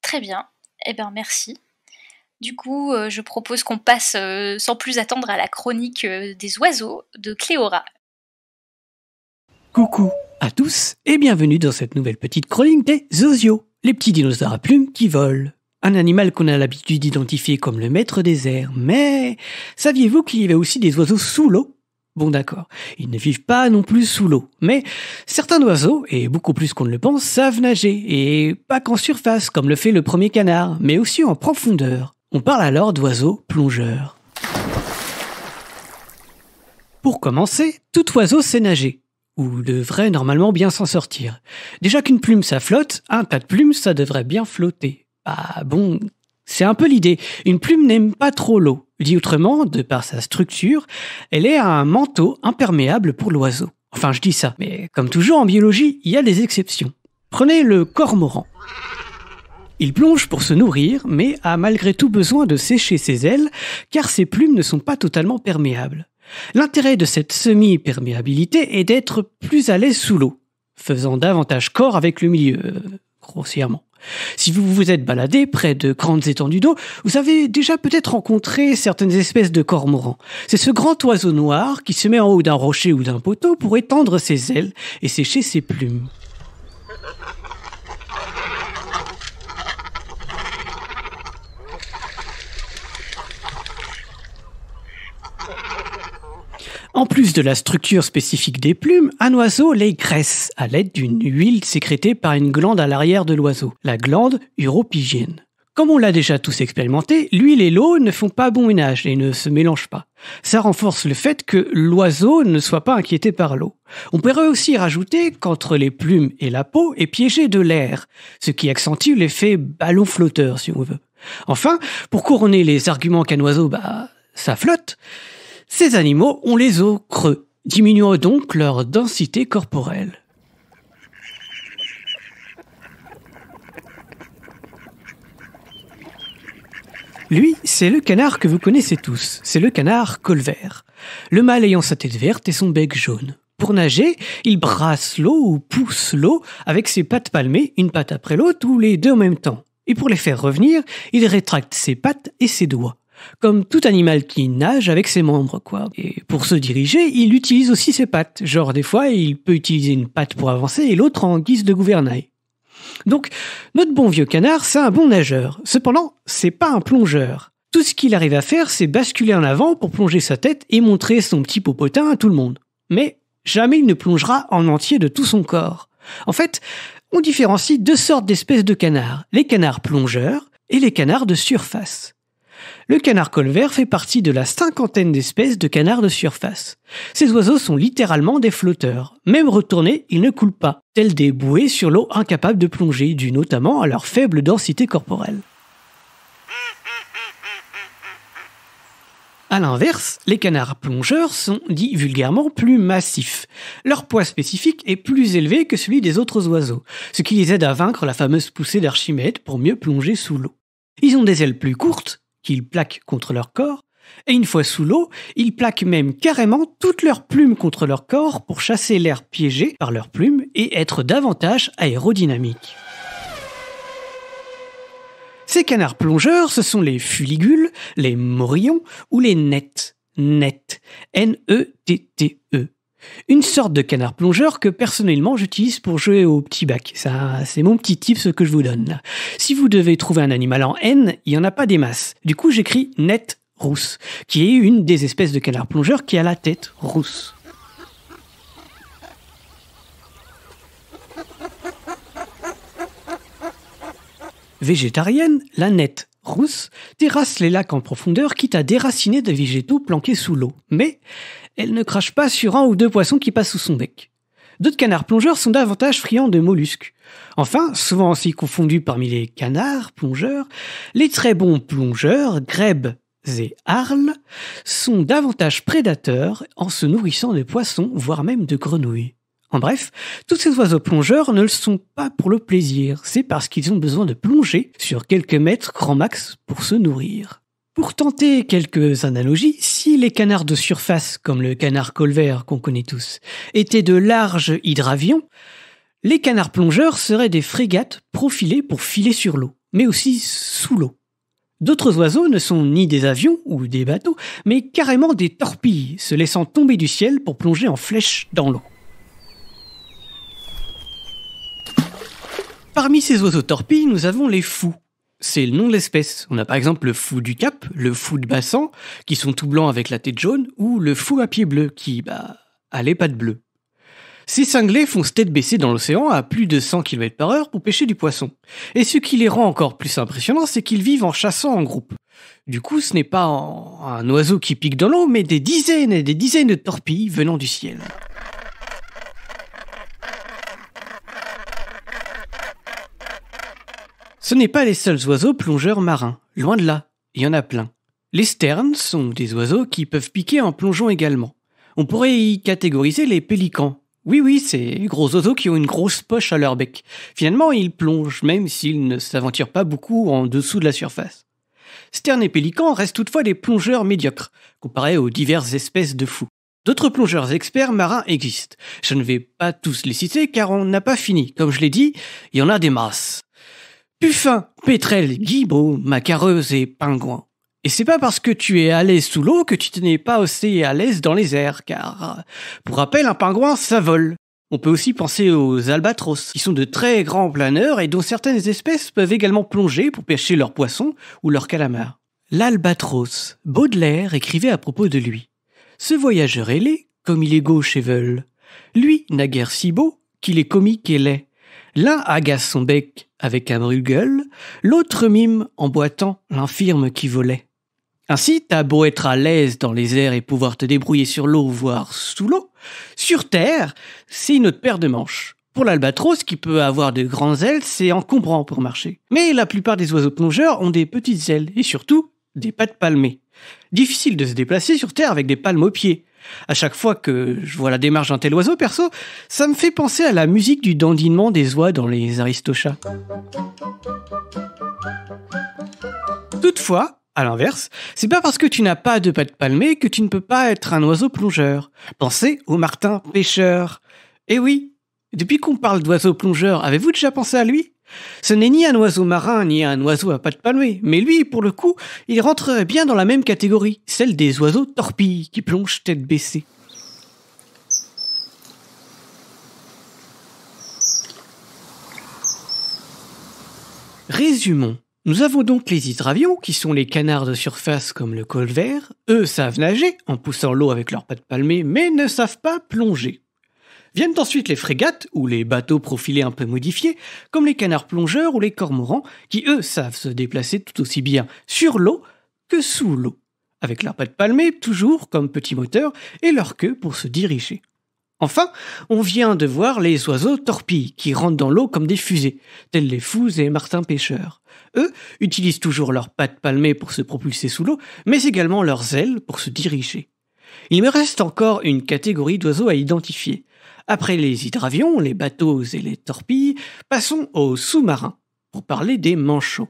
Très bien. Eh bien, merci. Du coup, euh, je propose qu'on passe euh, sans plus attendre à la chronique euh, des oiseaux de Cléora. Coucou à tous et bienvenue dans cette nouvelle petite chronique des osios, les petits dinosaures à plumes qui volent. Un animal qu'on a l'habitude d'identifier comme le maître des airs, mais saviez-vous qu'il y avait aussi des oiseaux sous l'eau Bon d'accord, ils ne vivent pas non plus sous l'eau, mais certains oiseaux, et beaucoup plus qu'on ne le pense, savent nager, et pas qu'en surface, comme le fait le premier canard, mais aussi en profondeur. On parle alors d'oiseaux plongeurs. Pour commencer, tout oiseau sait nager, ou devrait normalement bien s'en sortir. Déjà qu'une plume ça flotte, un tas de plumes ça devrait bien flotter. Ah bon, c'est un peu l'idée. Une plume n'aime pas trop l'eau. Dit autrement, de par sa structure, elle est un manteau imperméable pour l'oiseau. Enfin, je dis ça, mais comme toujours en biologie, il y a des exceptions. Prenez le cormoran. Il plonge pour se nourrir, mais a malgré tout besoin de sécher ses ailes, car ses plumes ne sont pas totalement perméables. L'intérêt de cette semi-perméabilité est d'être plus à l'aise sous l'eau, faisant davantage corps avec le milieu, euh, grossièrement. Si vous vous êtes baladé près de grandes étendues d'eau, vous avez déjà peut-être rencontré certaines espèces de cormorans. C'est ce grand oiseau noir qui se met en haut d'un rocher ou d'un poteau pour étendre ses ailes et sécher ses plumes. En plus de la structure spécifique des plumes, un oiseau les graisse à l'aide d'une huile sécrétée par une glande à l'arrière de l'oiseau, la glande uropygienne. Comme on l'a déjà tous expérimenté, l'huile et l'eau ne font pas bon ménage et ne se mélangent pas. Ça renforce le fait que l'oiseau ne soit pas inquiété par l'eau. On pourrait aussi rajouter qu'entre les plumes et la peau est piégé de l'air, ce qui accentue l'effet ballon flotteur si on veut. Enfin, pour couronner les arguments qu'un oiseau, bah, ça flotte, ces animaux ont les os creux, diminuant donc leur densité corporelle. Lui, c'est le canard que vous connaissez tous, c'est le canard colvert. Le mâle ayant sa tête verte et son bec jaune. Pour nager, il brasse l'eau ou pousse l'eau avec ses pattes palmées, une patte après l'autre ou les deux en même temps. Et pour les faire revenir, il rétracte ses pattes et ses doigts comme tout animal qui nage avec ses membres, quoi. Et pour se diriger, il utilise aussi ses pattes. Genre, des fois, il peut utiliser une patte pour avancer et l'autre en guise de gouvernail. Donc, notre bon vieux canard, c'est un bon nageur. Cependant, c'est pas un plongeur. Tout ce qu'il arrive à faire, c'est basculer en avant pour plonger sa tête et montrer son petit popotin à tout le monde. Mais jamais il ne plongera en entier de tout son corps. En fait, on différencie deux sortes d'espèces de canards, les canards plongeurs et les canards de surface. Le canard colvert fait partie de la cinquantaine d'espèces de canards de surface. Ces oiseaux sont littéralement des flotteurs. Même retournés, ils ne coulent pas, tels des bouées sur l'eau incapables de plonger, dû notamment à leur faible densité corporelle. À l'inverse, les canards plongeurs sont dits vulgairement plus massifs. Leur poids spécifique est plus élevé que celui des autres oiseaux, ce qui les aide à vaincre la fameuse poussée d'Archimède pour mieux plonger sous l'eau. Ils ont des ailes plus courtes, qu'ils plaquent contre leur corps, et une fois sous l'eau, ils plaquent même carrément toutes leurs plumes contre leur corps pour chasser l'air piégé par leurs plumes et être davantage aérodynamiques. Ces canards plongeurs, ce sont les fuligules, les morillons ou les nets. Net. n -E. e. Une sorte de canard plongeur que personnellement j'utilise pour jouer au petit bac. Ça, c'est mon petit tip ce que je vous donne. Si vous devez trouver un animal en haine, il n'y en a pas des masses. Du coup, j'écris net rousse, qui est une des espèces de canard plongeur qui a la tête rousse. Végétarienne, la nette rousse terrasse les lacs en profondeur quitte à déraciner des végétaux planqués sous l'eau. Mais elle ne crache pas sur un ou deux poissons qui passent sous son bec. D'autres canards plongeurs sont davantage friands de mollusques. Enfin, souvent aussi confondus parmi les canards plongeurs, les très bons plongeurs, grèbes et arles, sont davantage prédateurs en se nourrissant de poissons, voire même de grenouilles. En bref, tous ces oiseaux plongeurs ne le sont pas pour le plaisir, c'est parce qu'ils ont besoin de plonger sur quelques mètres grand max pour se nourrir. Pour tenter quelques analogies, si les canards de surface, comme le canard colvert qu'on connaît tous, étaient de larges hydravions, les canards plongeurs seraient des frégates profilées pour filer sur l'eau, mais aussi sous l'eau. D'autres oiseaux ne sont ni des avions ou des bateaux, mais carrément des torpilles, se laissant tomber du ciel pour plonger en flèche dans l'eau. Parmi ces oiseaux torpilles, nous avons les fous. C'est le nom de l'espèce. On a par exemple le fou du Cap, le fou de Bassan, qui sont tout blancs avec la tête jaune, ou le fou à pied bleu, qui, bah, a les pattes bleues. Ces cinglés font se tête baissée dans l'océan à plus de 100 km par heure pour pêcher du poisson. Et ce qui les rend encore plus impressionnants, c'est qu'ils vivent en chassant en groupe. Du coup, ce n'est pas un oiseau qui pique dans l'eau, mais des dizaines et des dizaines de torpilles venant du ciel. Ce n'est pas les seuls oiseaux plongeurs marins, loin de là, il y en a plein. Les sternes sont des oiseaux qui peuvent piquer en plongeon également. On pourrait y catégoriser les pélicans. Oui oui, c'est gros oiseaux qui ont une grosse poche à leur bec. Finalement, ils plongent même s'ils ne s'aventurent pas beaucoup en dessous de la surface. Sternes et pélicans restent toutefois des plongeurs médiocres, comparés aux diverses espèces de fous. D'autres plongeurs experts marins existent. Je ne vais pas tous les citer car on n'a pas fini. Comme je l'ai dit, il y en a des masses. Puffin, pétrel, guibaud, macareuse et pingouin. Et c'est pas parce que tu es à l'aise sous l'eau que tu n'es pas aussi à l'aise dans les airs, car, pour rappel, un pingouin, ça vole. On peut aussi penser aux albatros, qui sont de très grands planeurs et dont certaines espèces peuvent également plonger pour pêcher leurs poissons ou leurs calamars. L'albatros, Baudelaire écrivait à propos de lui. Ce voyageur ailé, comme il est gauche et veule. Lui, naguère si beau, qu'il est comique et laid. L'un agace son bec avec un brugueule, l'autre mime en boitant l'infirme qui volait. Ainsi, t'as beau être à l'aise dans les airs et pouvoir te débrouiller sur l'eau, voire sous l'eau, sur terre, c'est une autre paire de manches. Pour l'albatros, qui peut avoir de grandes ailes, c'est encombrant pour marcher. Mais la plupart des oiseaux plongeurs ont des petites ailes, et surtout, des pattes palmées. Difficile de se déplacer sur terre avec des palmes aux pieds. À chaque fois que je vois la démarche d'un tel oiseau, perso, ça me fait penser à la musique du dandinement des oies dans les Aristochats. Toutefois, à l'inverse, c'est pas parce que tu n'as pas de pattes palmées que tu ne peux pas être un oiseau plongeur. Pensez au martin pêcheur. Eh oui, depuis qu'on parle d'oiseau plongeur, avez-vous déjà pensé à lui ce n'est ni un oiseau marin ni un oiseau à pattes palmées, mais lui, pour le coup, il rentrerait bien dans la même catégorie, celle des oiseaux torpilles qui plongent tête baissée. Résumons. Nous avons donc les hydravions, qui sont les canards de surface comme le colvert. Eux savent nager, en poussant l'eau avec leurs pattes palmées, mais ne savent pas plonger. Viennent ensuite les frégates, ou les bateaux profilés un peu modifiés, comme les canards plongeurs ou les cormorans, qui eux savent se déplacer tout aussi bien sur l'eau que sous l'eau, avec leurs pattes palmées toujours comme petits moteurs et leur queue pour se diriger. Enfin, on vient de voir les oiseaux torpilles qui rentrent dans l'eau comme des fusées, tels les fous et martins pêcheurs. Eux utilisent toujours leurs pattes palmées pour se propulser sous l'eau, mais également leurs ailes pour se diriger. Il me reste encore une catégorie d'oiseaux à identifier, après les hydravions, les bateaux et les torpilles, passons aux sous-marins, pour parler des manchots.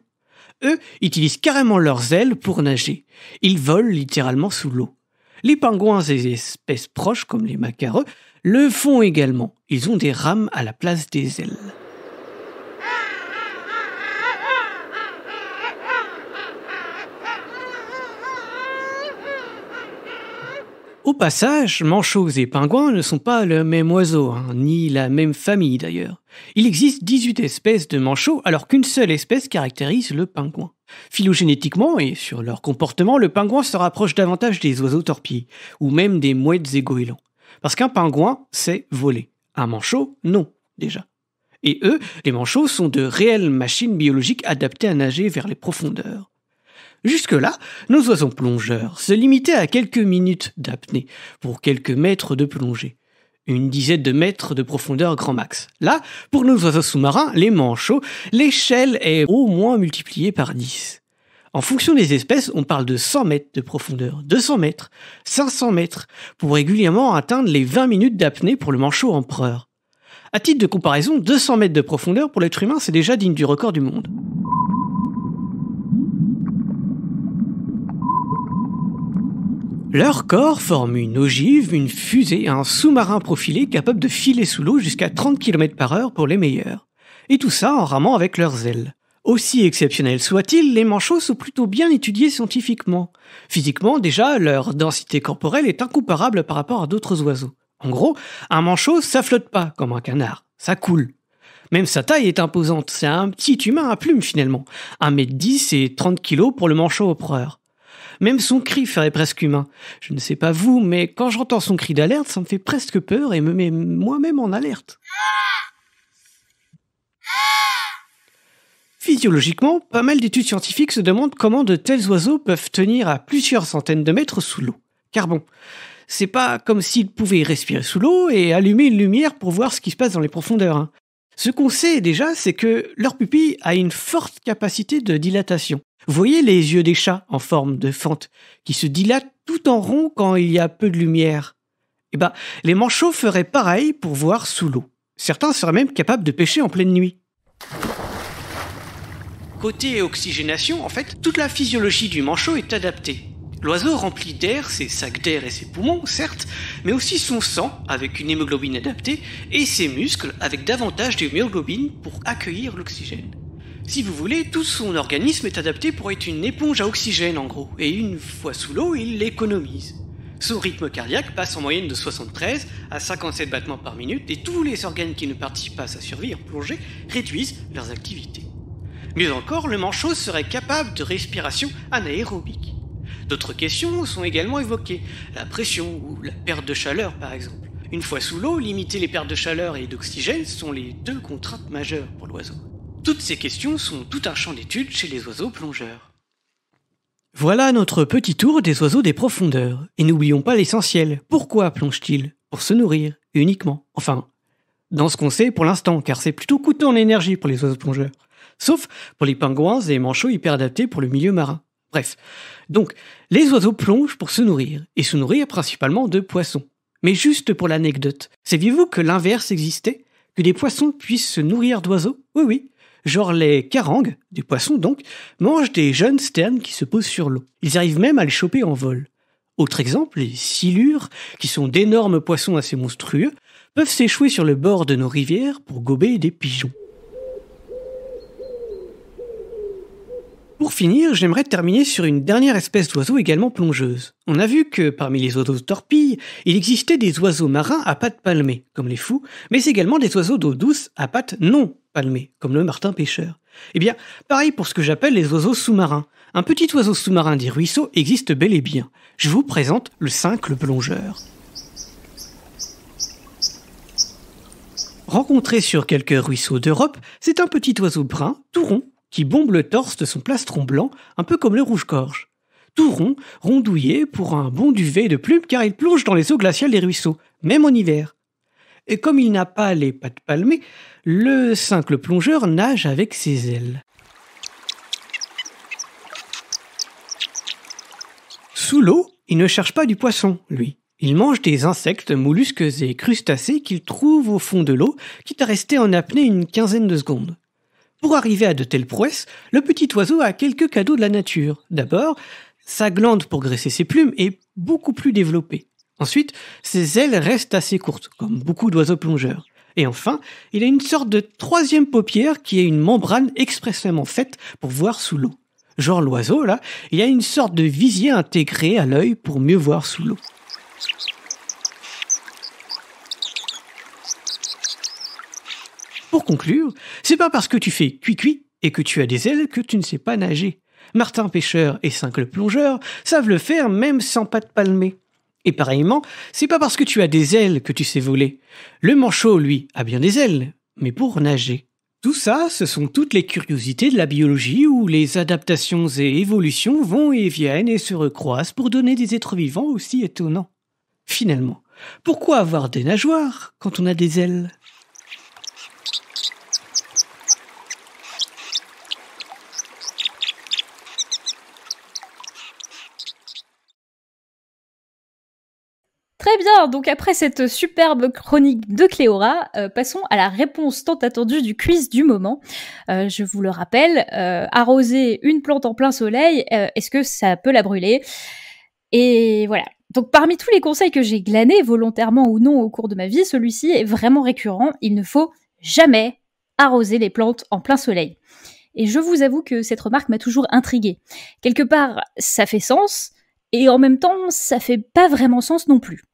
Eux utilisent carrément leurs ailes pour nager. Ils volent littéralement sous l'eau. Les pingouins et espèces proches, comme les macareux, le font également. Ils ont des rames à la place des ailes. Au passage, manchots et pingouins ne sont pas le même oiseau, hein, ni la même famille d'ailleurs. Il existe 18 espèces de manchots alors qu'une seule espèce caractérise le pingouin. Phylogénétiquement et sur leur comportement, le pingouin se rapproche davantage des oiseaux torpilles, ou même des mouettes et goélands. Parce qu'un pingouin, sait voler. Un manchot, non, déjà. Et eux, les manchots, sont de réelles machines biologiques adaptées à nager vers les profondeurs. Jusque-là, nos oiseaux plongeurs se limitaient à quelques minutes d'apnée pour quelques mètres de plongée. Une dizaine de mètres de profondeur grand max. Là, pour nos oiseaux sous-marins, les manchots, l'échelle est au moins multipliée par 10. En fonction des espèces, on parle de 100 mètres de profondeur, 200 mètres, 500 mètres, pour régulièrement atteindre les 20 minutes d'apnée pour le manchot empereur. À titre de comparaison, 200 mètres de profondeur pour l'être humain, c'est déjà digne du record du monde. Leur corps forme une ogive, une fusée, un sous-marin profilé capable de filer sous l'eau jusqu'à 30 km par heure pour les meilleurs. Et tout ça en ramant avec leurs ailes. Aussi exceptionnels soient-ils, les manchots sont plutôt bien étudiés scientifiquement. Physiquement, déjà, leur densité corporelle est incomparable par rapport à d'autres oiseaux. En gros, un manchot, ça flotte pas comme un canard, ça coule. Même sa taille est imposante, c'est un petit humain à plumes finalement. 1m10 et 30 kg pour le manchot opereur. Même son cri ferait presque humain. Je ne sais pas vous, mais quand j'entends son cri d'alerte, ça me fait presque peur et me met moi-même en alerte. Physiologiquement, pas mal d'études scientifiques se demandent comment de tels oiseaux peuvent tenir à plusieurs centaines de mètres sous l'eau. Car bon, c'est pas comme s'ils pouvaient respirer sous l'eau et allumer une lumière pour voir ce qui se passe dans les profondeurs. Hein. Ce qu'on sait déjà, c'est que leur pupille a une forte capacité de dilatation voyez les yeux des chats en forme de fente qui se dilatent tout en rond quand il y a peu de lumière Eh ben, les manchots feraient pareil pour voir sous l'eau. Certains seraient même capables de pêcher en pleine nuit. Côté oxygénation, en fait, toute la physiologie du manchot est adaptée. L'oiseau remplit d'air ses sacs d'air et ses poumons, certes, mais aussi son sang avec une hémoglobine adaptée et ses muscles avec davantage d'hémoglobine pour accueillir l'oxygène. Si vous voulez, tout son organisme est adapté pour être une éponge à oxygène en gros, et une fois sous l'eau, il l'économise. Son rythme cardiaque passe en moyenne de 73 à 57 battements par minute, et tous les organes qui ne participent pas à sa survie en plongée réduisent leurs activités. Mieux encore, le manchot serait capable de respiration anaérobique. D'autres questions sont également évoquées, la pression ou la perte de chaleur par exemple. Une fois sous l'eau, limiter les pertes de chaleur et d'oxygène sont les deux contraintes majeures pour l'oiseau. Toutes ces questions sont tout un champ d'étude chez les oiseaux plongeurs. Voilà notre petit tour des oiseaux des profondeurs. Et n'oublions pas l'essentiel. Pourquoi plongent-ils Pour se nourrir, uniquement. Enfin, dans ce qu'on sait pour l'instant, car c'est plutôt coûteux en énergie pour les oiseaux plongeurs. Sauf pour les pingouins et les manchots hyper adaptés pour le milieu marin. Bref. Donc, les oiseaux plongent pour se nourrir, et se nourrir principalement de poissons. Mais juste pour l'anecdote, saviez-vous que l'inverse existait Que des poissons puissent se nourrir d'oiseaux Oui, oui genre les carangues, des poissons donc, mangent des jeunes sternes qui se posent sur l'eau. Ils arrivent même à les choper en vol. Autre exemple, les silures, qui sont d'énormes poissons assez monstrueux, peuvent s'échouer sur le bord de nos rivières pour gober des pigeons. Pour finir, j'aimerais terminer sur une dernière espèce d'oiseau également plongeuse. On a vu que parmi les oiseaux de torpilles, il existait des oiseaux marins à pattes palmées, comme les fous, mais également des oiseaux d'eau douce à pattes non Palmé, comme le martin pêcheur. Eh bien, pareil pour ce que j'appelle les oiseaux sous-marins. Un petit oiseau sous-marin des ruisseaux existe bel et bien. Je vous présente le simple plongeur. Rencontré sur quelques ruisseaux d'Europe, c'est un petit oiseau brun, tout rond, qui bombe le torse de son plastron blanc, un peu comme le rouge-gorge. Tout rond, rondouillé, pour un bon duvet de plumes car il plonge dans les eaux glaciales des ruisseaux, même en hiver. Et comme il n'a pas les pattes palmées, le simple plongeur nage avec ses ailes. Sous l'eau, il ne cherche pas du poisson, lui. Il mange des insectes, mollusques et crustacés qu'il trouve au fond de l'eau, quitte à rester en apnée une quinzaine de secondes. Pour arriver à de telles prouesses, le petit oiseau a quelques cadeaux de la nature. D'abord, sa glande pour graisser ses plumes est beaucoup plus développée. Ensuite, ses ailes restent assez courtes, comme beaucoup d'oiseaux plongeurs. Et enfin, il a une sorte de troisième paupière qui est une membrane expressément faite pour voir sous l'eau. Genre l'oiseau, là, il a une sorte de visier intégré à l'œil pour mieux voir sous l'eau. Pour conclure, c'est pas parce que tu fais cuit-cuit et que tu as des ailes que tu ne sais pas nager. Martin pêcheur et Cinq plongeurs plongeur savent le faire même sans pas de et pareillement, c'est pas parce que tu as des ailes que tu sais voler. Le manchot, lui, a bien des ailes, mais pour nager. Tout ça, ce sont toutes les curiosités de la biologie où les adaptations et évolutions vont et viennent et se recroisent pour donner des êtres vivants aussi étonnants. Finalement, pourquoi avoir des nageoires quand on a des ailes donc après cette superbe chronique de Cléora, euh, passons à la réponse tant attendue du quiz du moment. Euh, je vous le rappelle, euh, arroser une plante en plein soleil, est-ce que ça peut la brûler Et voilà. Donc parmi tous les conseils que j'ai glanés, volontairement ou non au cours de ma vie, celui-ci est vraiment récurrent. Il ne faut jamais arroser les plantes en plein soleil. Et je vous avoue que cette remarque m'a toujours intriguée. Quelque part, ça fait sens, et en même temps, ça fait pas vraiment sens non plus.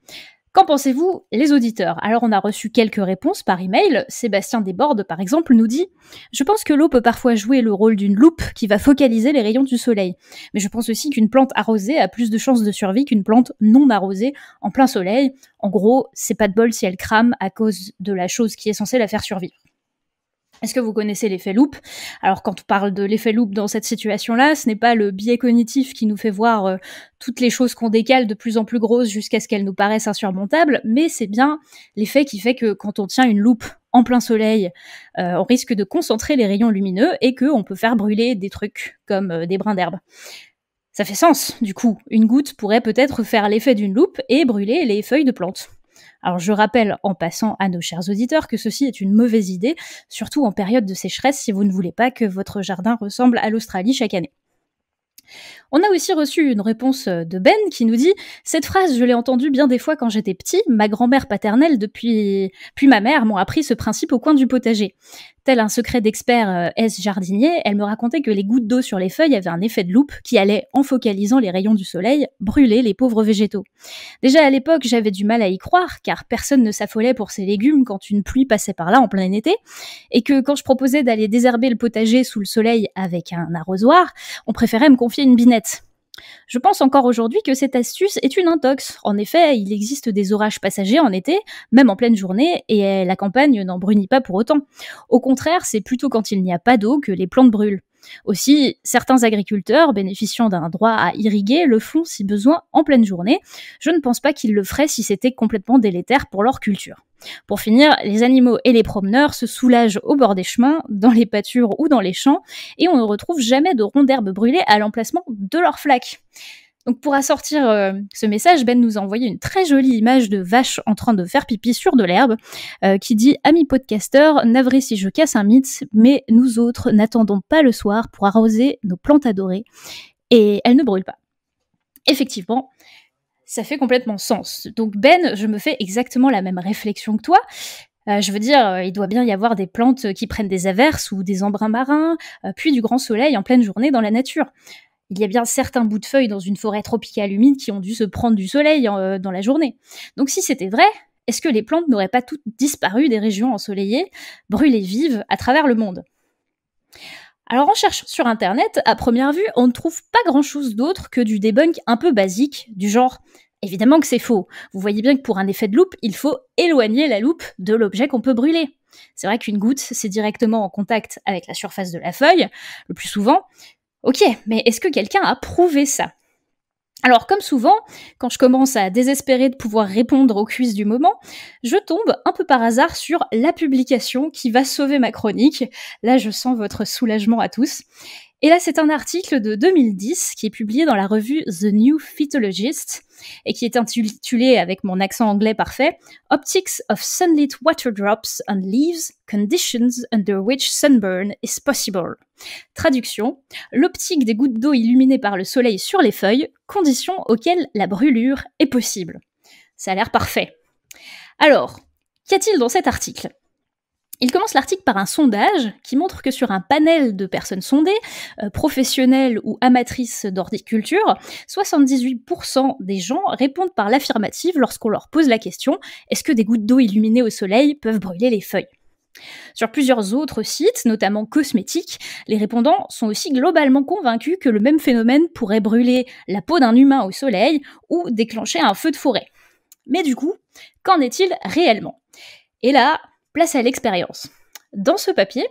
Qu'en pensez-vous, les auditeurs Alors, on a reçu quelques réponses par email. Sébastien Desbordes, par exemple, nous dit Je pense que l'eau peut parfois jouer le rôle d'une loupe qui va focaliser les rayons du soleil. Mais je pense aussi qu'une plante arrosée a plus de chances de survie qu'une plante non arrosée en plein soleil. En gros, c'est pas de bol si elle crame à cause de la chose qui est censée la faire survivre. Est-ce que vous connaissez l'effet loop Alors quand on parle de l'effet loupe dans cette situation-là, ce n'est pas le biais cognitif qui nous fait voir euh, toutes les choses qu'on décale de plus en plus grosses jusqu'à ce qu'elles nous paraissent insurmontables, mais c'est bien l'effet qui fait que quand on tient une loupe en plein soleil, euh, on risque de concentrer les rayons lumineux et qu'on peut faire brûler des trucs comme euh, des brins d'herbe. Ça fait sens, du coup. Une goutte pourrait peut-être faire l'effet d'une loupe et brûler les feuilles de plantes. Alors je rappelle en passant à nos chers auditeurs que ceci est une mauvaise idée, surtout en période de sécheresse si vous ne voulez pas que votre jardin ressemble à l'Australie chaque année. On a aussi reçu une réponse de Ben qui nous dit Cette phrase, je l'ai entendue bien des fois quand j'étais petit. Ma grand-mère paternelle, depuis, puis ma mère, m'ont appris ce principe au coin du potager un secret d'expert euh, S. Jardinier, elle me racontait que les gouttes d'eau sur les feuilles avaient un effet de loupe qui allait, en focalisant les rayons du soleil, brûler les pauvres végétaux. Déjà à l'époque, j'avais du mal à y croire, car personne ne s'affolait pour ses légumes quand une pluie passait par là en plein été, et que quand je proposais d'aller désherber le potager sous le soleil avec un arrosoir, on préférait me confier une binette. Je pense encore aujourd'hui que cette astuce est une intox. En effet, il existe des orages passagers en été, même en pleine journée, et la campagne n'en brunit pas pour autant. Au contraire, c'est plutôt quand il n'y a pas d'eau que les plantes brûlent. Aussi, certains agriculteurs bénéficiant d'un droit à irriguer le font si besoin en pleine journée. Je ne pense pas qu'ils le feraient si c'était complètement délétère pour leur culture. Pour finir, les animaux et les promeneurs se soulagent au bord des chemins, dans les pâtures ou dans les champs, et on ne retrouve jamais de rond d'herbe brûlée à l'emplacement de leur flaque. Donc pour assortir euh, ce message, Ben nous a envoyé une très jolie image de vache en train de faire pipi sur de l'herbe euh, qui dit Ami podcaster, navré si je casse un mythe, mais nous autres n'attendons pas le soir pour arroser nos plantes adorées et elles ne brûlent pas. Effectivement, ça fait complètement sens. Donc Ben, je me fais exactement la même réflexion que toi. Euh, je veux dire, il doit bien y avoir des plantes qui prennent des averses ou des embruns marins, puis du grand soleil en pleine journée dans la nature il y a bien certains bouts de feuilles dans une forêt tropicale humide qui ont dû se prendre du soleil euh, dans la journée. Donc si c'était vrai, est-ce que les plantes n'auraient pas toutes disparu des régions ensoleillées, brûlées vives à travers le monde alors en cherchant sur Internet, à première vue, on ne trouve pas grand-chose d'autre que du debunk un peu basique, du genre évidemment que c'est faux. Vous voyez bien que pour un effet de loupe, il faut éloigner la loupe de l'objet qu'on peut brûler. C'est vrai qu'une goutte, c'est directement en contact avec la surface de la feuille, le plus souvent, Ok, mais est-ce que quelqu'un a prouvé ça alors comme souvent, quand je commence à désespérer de pouvoir répondre aux cuisses du moment, je tombe un peu par hasard sur la publication qui va sauver ma chronique. Là, je sens votre soulagement à tous. Et là, c'est un article de 2010 qui est publié dans la revue The New Phytologist et qui est intitulé, avec mon accent anglais parfait, Optics of Sunlit Water Drops on Leaves, Conditions Under Which Sunburn is Possible. Traduction, l'optique des gouttes d'eau illuminées par le soleil sur les feuilles, conditions auxquelles la brûlure est possible. Ça a l'air parfait. Alors, qu'y a-t-il dans cet article il commence l'article par un sondage qui montre que sur un panel de personnes sondées, euh, professionnelles ou amatrices d'horticulture, 78% des gens répondent par l'affirmative lorsqu'on leur pose la question est-ce que des gouttes d'eau illuminées au soleil peuvent brûler les feuilles sur plusieurs autres sites, notamment cosmétiques, les répondants sont aussi globalement convaincus que le même phénomène pourrait brûler la peau d'un humain au soleil ou déclencher un feu de forêt. Mais du coup, qu'en est-il réellement Et là, Place à l'expérience. Dans ce papier,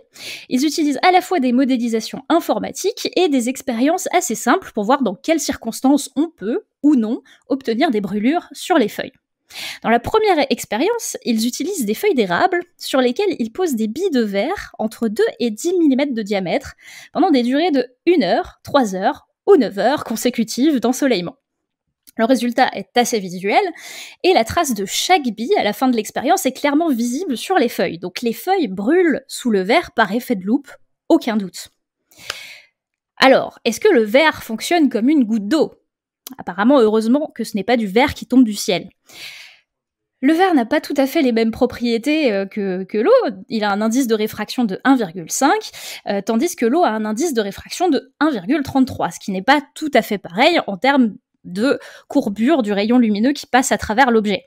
ils utilisent à la fois des modélisations informatiques et des expériences assez simples pour voir dans quelles circonstances on peut, ou non, obtenir des brûlures sur les feuilles. Dans la première expérience, ils utilisent des feuilles d'érable sur lesquelles ils posent des billes de verre entre 2 et 10 mm de diamètre pendant des durées de 1 heure, 3 heures ou 9 heures consécutives d'ensoleillement. Le résultat est assez visuel et la trace de chaque bille à la fin de l'expérience est clairement visible sur les feuilles. Donc les feuilles brûlent sous le verre par effet de loupe, aucun doute. Alors, est-ce que le verre fonctionne comme une goutte d'eau Apparemment, heureusement que ce n'est pas du verre qui tombe du ciel. Le verre n'a pas tout à fait les mêmes propriétés euh, que, l'eau. Il a un indice de réfraction de 1,5, euh, tandis que l'eau a un indice de réfraction de 1,33, ce qui n'est pas tout à fait pareil en termes de courbure du rayon lumineux qui passe à travers l'objet.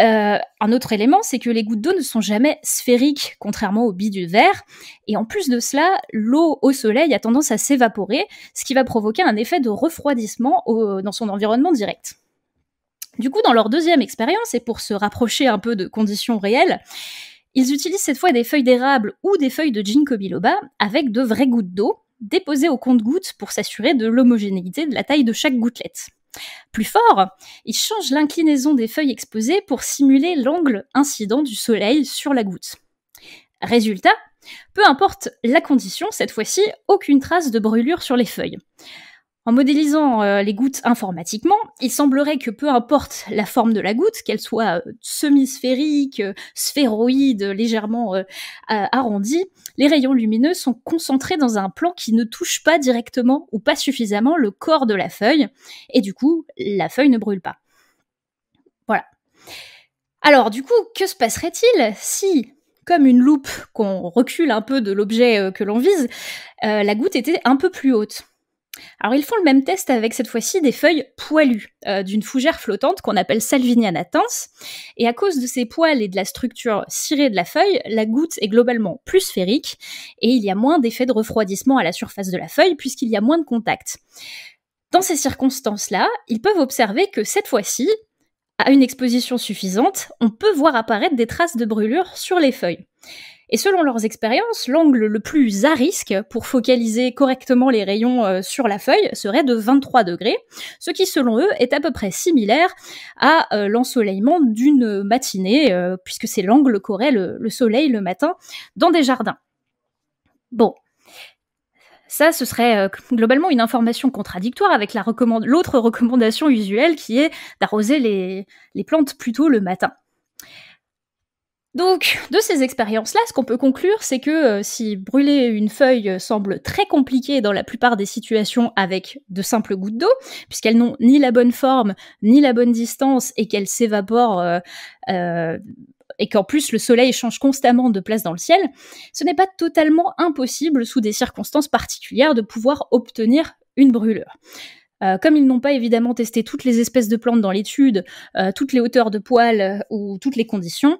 Euh, un autre élément, c'est que les gouttes d'eau ne sont jamais sphériques, contrairement aux billes du verre. Et en plus de cela, l'eau au soleil a tendance à s'évaporer, ce qui va provoquer un effet de refroidissement dans son environnement direct. Du coup, dans leur deuxième expérience, et pour se rapprocher un peu de conditions réelles, ils utilisent cette fois des feuilles d'érable ou des feuilles de ginkgo biloba avec de vraies gouttes d'eau déposé au compte goutte pour s'assurer de l'homogénéité de la taille de chaque gouttelette. Plus fort, il change l'inclinaison des feuilles exposées pour simuler l'angle incident du soleil sur la goutte. Résultat, peu importe la condition, cette fois-ci, aucune trace de brûlure sur les feuilles. En modélisant euh, les gouttes informatiquement, il semblerait que peu importe la forme de la goutte, qu'elle soit euh, semi-sphérique, euh, sphéroïde, légèrement arrondie, les rayons lumineux sont concentrés dans un plan qui ne touche pas directement ou pas suffisamment le corps de la feuille, et du coup, la feuille ne brûle pas. Voilà. Alors du coup, que se passerait-il si comme une loupe qu'on recule un peu de l'objet que l'on vise, la goutte était un peu plus haute alors ils font le même test avec cette fois-ci des feuilles poilues euh, d'une fougère flottante qu'on appelle Salvinia natans. Et à cause de ces poils et de la structure cirée de la feuille, la goutte est globalement plus sphérique et il y a moins d'effet de refroidissement à la surface de la feuille puisqu'il y a moins de contact. Dans ces circonstances-là, ils peuvent observer que cette fois-ci, à une exposition suffisante, on peut voir apparaître des traces de brûlure sur les feuilles. Et selon leurs expériences, l'angle le plus à risque pour focaliser correctement les rayons euh, sur la feuille serait de 23 degrés, ce qui selon eux est à peu près similaire à euh, l'ensoleillement d'une matinée, euh, puisque c'est l'angle qu'aurait le, soleil le matin dans des jardins. Bon, ça, ce serait globalement une information contradictoire avec l'autre recommandation usuelle qui est d'arroser les... les... plantes plutôt le matin. Donc, de ces expériences-là, ce qu'on peut conclure, c'est que euh, si brûler une feuille euh, semble très compliqué dans la plupart des situations avec de simples gouttes d'eau, puisqu'elles n'ont ni la bonne forme, ni la bonne distance, et qu'elles s'évaporent, euh, et qu'en plus le soleil change constamment de place dans le ciel, ce n'est pas totalement impossible, sous des circonstances particulières, de pouvoir obtenir une brûlure comme ils n'ont pas évidemment testé toutes les espèces de plantes dans l'étude, toutes les hauteurs de poils ou toutes les conditions,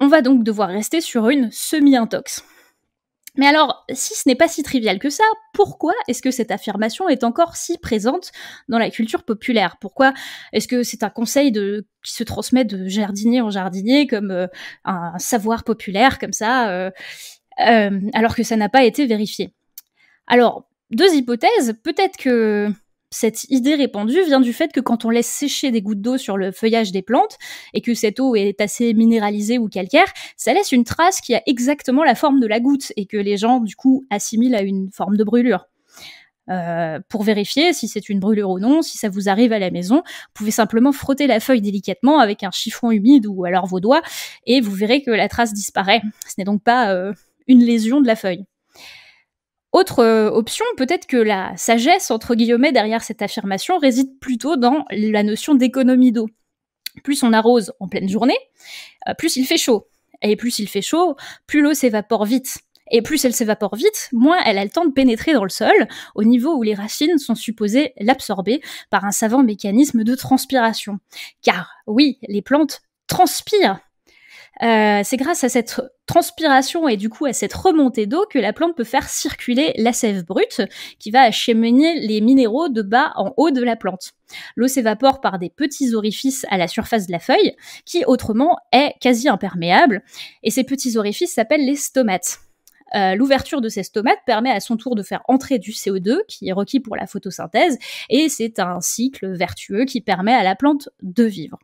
on va donc devoir rester sur une semi-intox. Mais alors, si ce n'est pas si trivial que ça, pourquoi est-ce que cette affirmation est encore si présente dans la culture populaire Pourquoi est-ce que c'est un conseil de, qui se transmet de jardinier en jardinier comme euh, un savoir populaire comme ça, euh, euh, alors que ça n'a pas été vérifié Alors, deux hypothèses. Peut-être que cette idée répandue vient du fait que quand on laisse sécher des gouttes d'eau sur le feuillage des plantes et que cette eau est assez minéralisée ou calcaire, ça laisse une trace qui a exactement la forme de la goutte et que les gens du coup assimilent à une forme de brûlure. Euh, pour vérifier si c'est une brûlure ou non, si ça vous arrive à la maison, vous pouvez simplement frotter la feuille délicatement avec un chiffon humide ou alors vos doigts et vous verrez que la trace disparaît. Ce n'est donc pas euh, une lésion de la feuille. Autre euh, option, peut-être que la sagesse, entre guillemets, derrière cette affirmation réside plutôt dans la notion d'économie d'eau. Plus on arrose en pleine journée, euh, plus il fait chaud. Et plus il fait chaud, plus l'eau s'évapore vite. Et plus elle s'évapore vite, moins elle a le temps de pénétrer dans le sol, au niveau où les racines sont supposées l'absorber par un savant mécanisme de transpiration. Car oui, les plantes transpirent euh, c'est grâce à cette transpiration et du coup à cette remontée d'eau que la plante peut faire circuler la sève brute qui va acheminer les minéraux de bas en haut de la plante. L'eau s'évapore par des petits orifices à la surface de la feuille qui autrement est quasi imperméable et ces petits orifices s'appellent les stomates. Euh, l'ouverture de ces stomates permet à son tour de faire entrer du CO2 qui est requis pour la photosynthèse et c'est un cycle vertueux qui permet à la plante de vivre.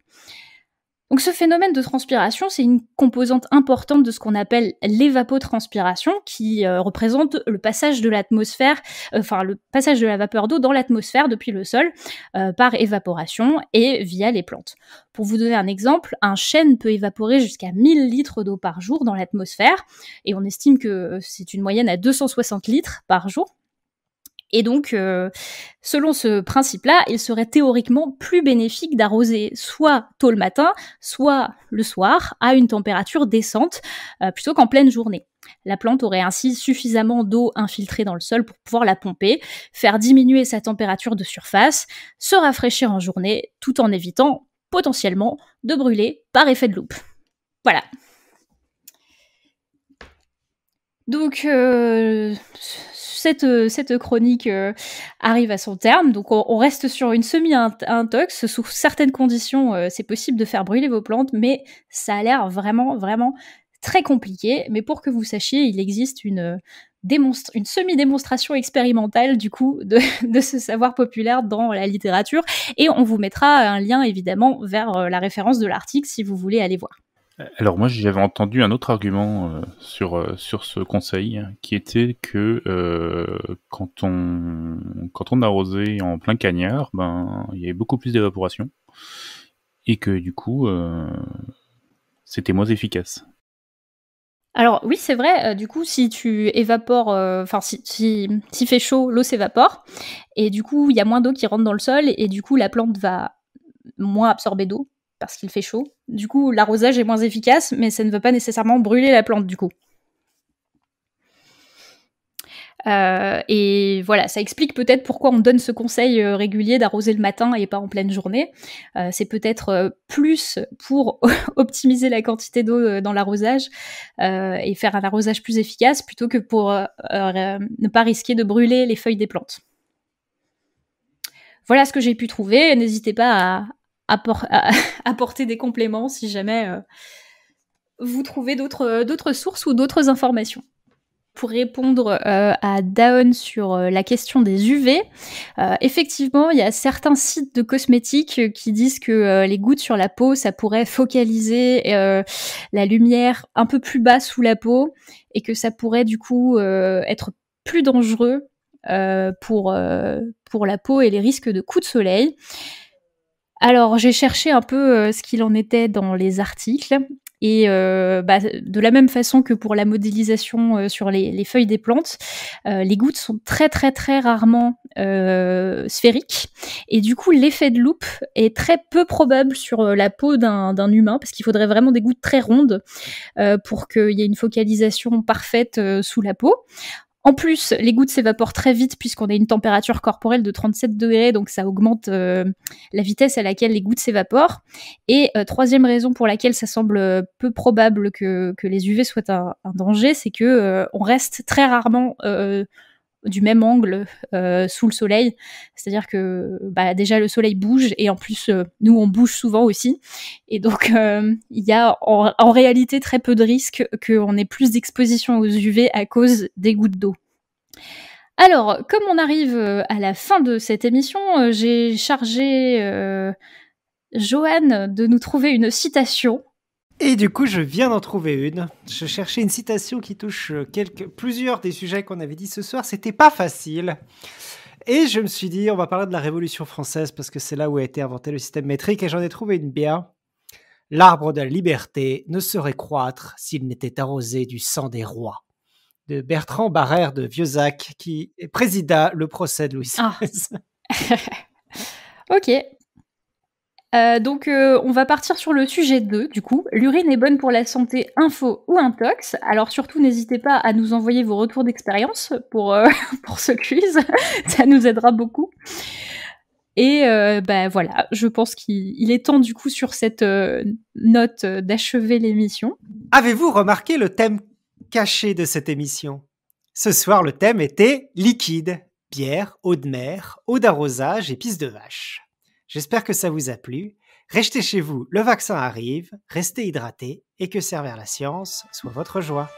Donc ce phénomène de transpiration, c'est une composante importante de ce qu'on appelle l'évapotranspiration, qui euh, représente le passage de l'atmosphère, euh, enfin le passage de la vapeur d'eau dans l'atmosphère depuis le sol euh, par évaporation et via les plantes. Pour vous donner un exemple, un chêne peut évaporer jusqu'à 1000 litres d'eau par jour dans l'atmosphère, et on estime que c'est une moyenne à 260 litres par jour. Et donc, euh, selon ce principe-là, il serait théoriquement plus bénéfique d'arroser soit tôt le matin, soit le soir, à une température décente, euh, plutôt qu'en pleine journée. La plante aurait ainsi suffisamment d'eau infiltrée dans le sol pour pouvoir la pomper, faire diminuer sa température de surface, se rafraîchir en journée, tout en évitant potentiellement de brûler par effet de loupe. Voilà, donc, euh, euh, cette, chronique euh, arrive à son terme. Donc, on, reste sur une semi-intox. Sous certaines conditions, c'est possible de faire brûler vos plantes, mais ça a l'air vraiment, vraiment très compliqué. Mais pour que vous sachiez, il existe une, semi-démonstration expérimentale du coup de, de, ce savoir populaire dans la littérature. Et on vous mettra un lien évidemment vers la référence de l'article si vous voulez aller voir. Alors moi j'avais entendu un autre argument euh, euh, sur, ce conseil hein, qui était que euh, quand, on, arrosait en plein cagnard, ben il y avait beaucoup plus d'évaporation et que du coup c'était moins efficace. Alors oui c'est vrai, du coup si tu évapores, enfin si, si, si fait chaud l'eau s'évapore et du coup il y a moins d'eau qui rentre dans le sol et du coup la plante va moins absorber d'eau parce qu'il fait chaud. Du coup, l'arrosage est moins efficace, mais ça ne veut pas nécessairement brûler la plante du coup. Euh, et voilà, ça explique peut-être pourquoi on donne ce conseil euh, régulier d'arroser le matin et pas en pleine journée. Euh, c'est peut-être plus pour optimiser la quantité d'eau dans l'arrosage et faire un arrosage plus efficace plutôt que pour ne pas risquer de brûler les feuilles des plantes. Voilà ce que j'ai pu trouver. N'hésitez pas à, apporter des compléments si jamais euh, vous trouvez euh, d'autres sources ou d'autres informations. Pour répondre euh, à Daon sur la question des UV, effectivement, il y a certains sites de cosmétiques qui disent que les gouttes sur la peau, ça pourrait focaliser la lumière un peu plus bas sous la peau et que ça pourrait du coup être plus dangereux pour, pour la peau et les risques de coups de soleil. Alors, j'ai cherché un peu euh, ce qu'il en était dans les articles. Et euh, bah, de la même façon que pour la modélisation euh, sur les, feuilles des plantes, les gouttes sont très très très rarement sphériques. Et du coup, l'effet de loupe est très peu probable sur la peau d'un humain, parce qu'il faudrait vraiment des gouttes très rondes pour qu'il y ait une focalisation parfaite sous la peau. En plus, les gouttes s'évaporent très vite puisqu'on a une température corporelle de 37 degrés, donc ça augmente euh, la vitesse à laquelle les gouttes s'évaporent. Et euh, troisième raison pour laquelle ça semble euh, peu probable que, les UV soient un, danger, c'est que on reste très rarement du même angle euh, sous le soleil. C'est-à-dire que bah, déjà le soleil bouge et en plus euh, nous on bouge souvent aussi. Et donc euh, il y a en, en, réalité très peu de risques qu'on ait plus d'exposition aux UV à cause des gouttes d'eau. Alors, comme on arrive à la fin de cette émission, j'ai chargé Joanne de nous trouver une citation et du coup, je viens d'en trouver une. Je cherchais une citation qui touche euh, plusieurs des sujets qu'on avait dit ce soir. C'était pas facile. Et je me suis dit, on va parler de la Révolution française parce que c'est là où a été inventé le système métrique et j'en ai trouvé une bien. L'arbre de la liberté ne saurait croître s'il n'était arrosé du sang des rois. De Bertrand Barrère de Vieuxac qui présida le procès de Louis XVI. Ah. ok, euh, donc, euh, on va partir sur le sujet 2, du coup. L'urine est bonne pour la santé, info ou intox. Alors, surtout, n'hésitez pas à nous envoyer vos retours d'expérience pour, euh, ce quiz. Ça nous aidera beaucoup. Et ben voilà, je pense qu'il est temps, du coup, sur cette note d'achever l'émission. Avez-vous remarqué le thème caché de cette émission Ce soir, le thème était liquide bière, eau de mer, eau d'arrosage et pisse de vache. J'espère que ça vous a plu. Restez chez vous, le vaccin arrive, restez hydratés et que servir la science soit votre joie.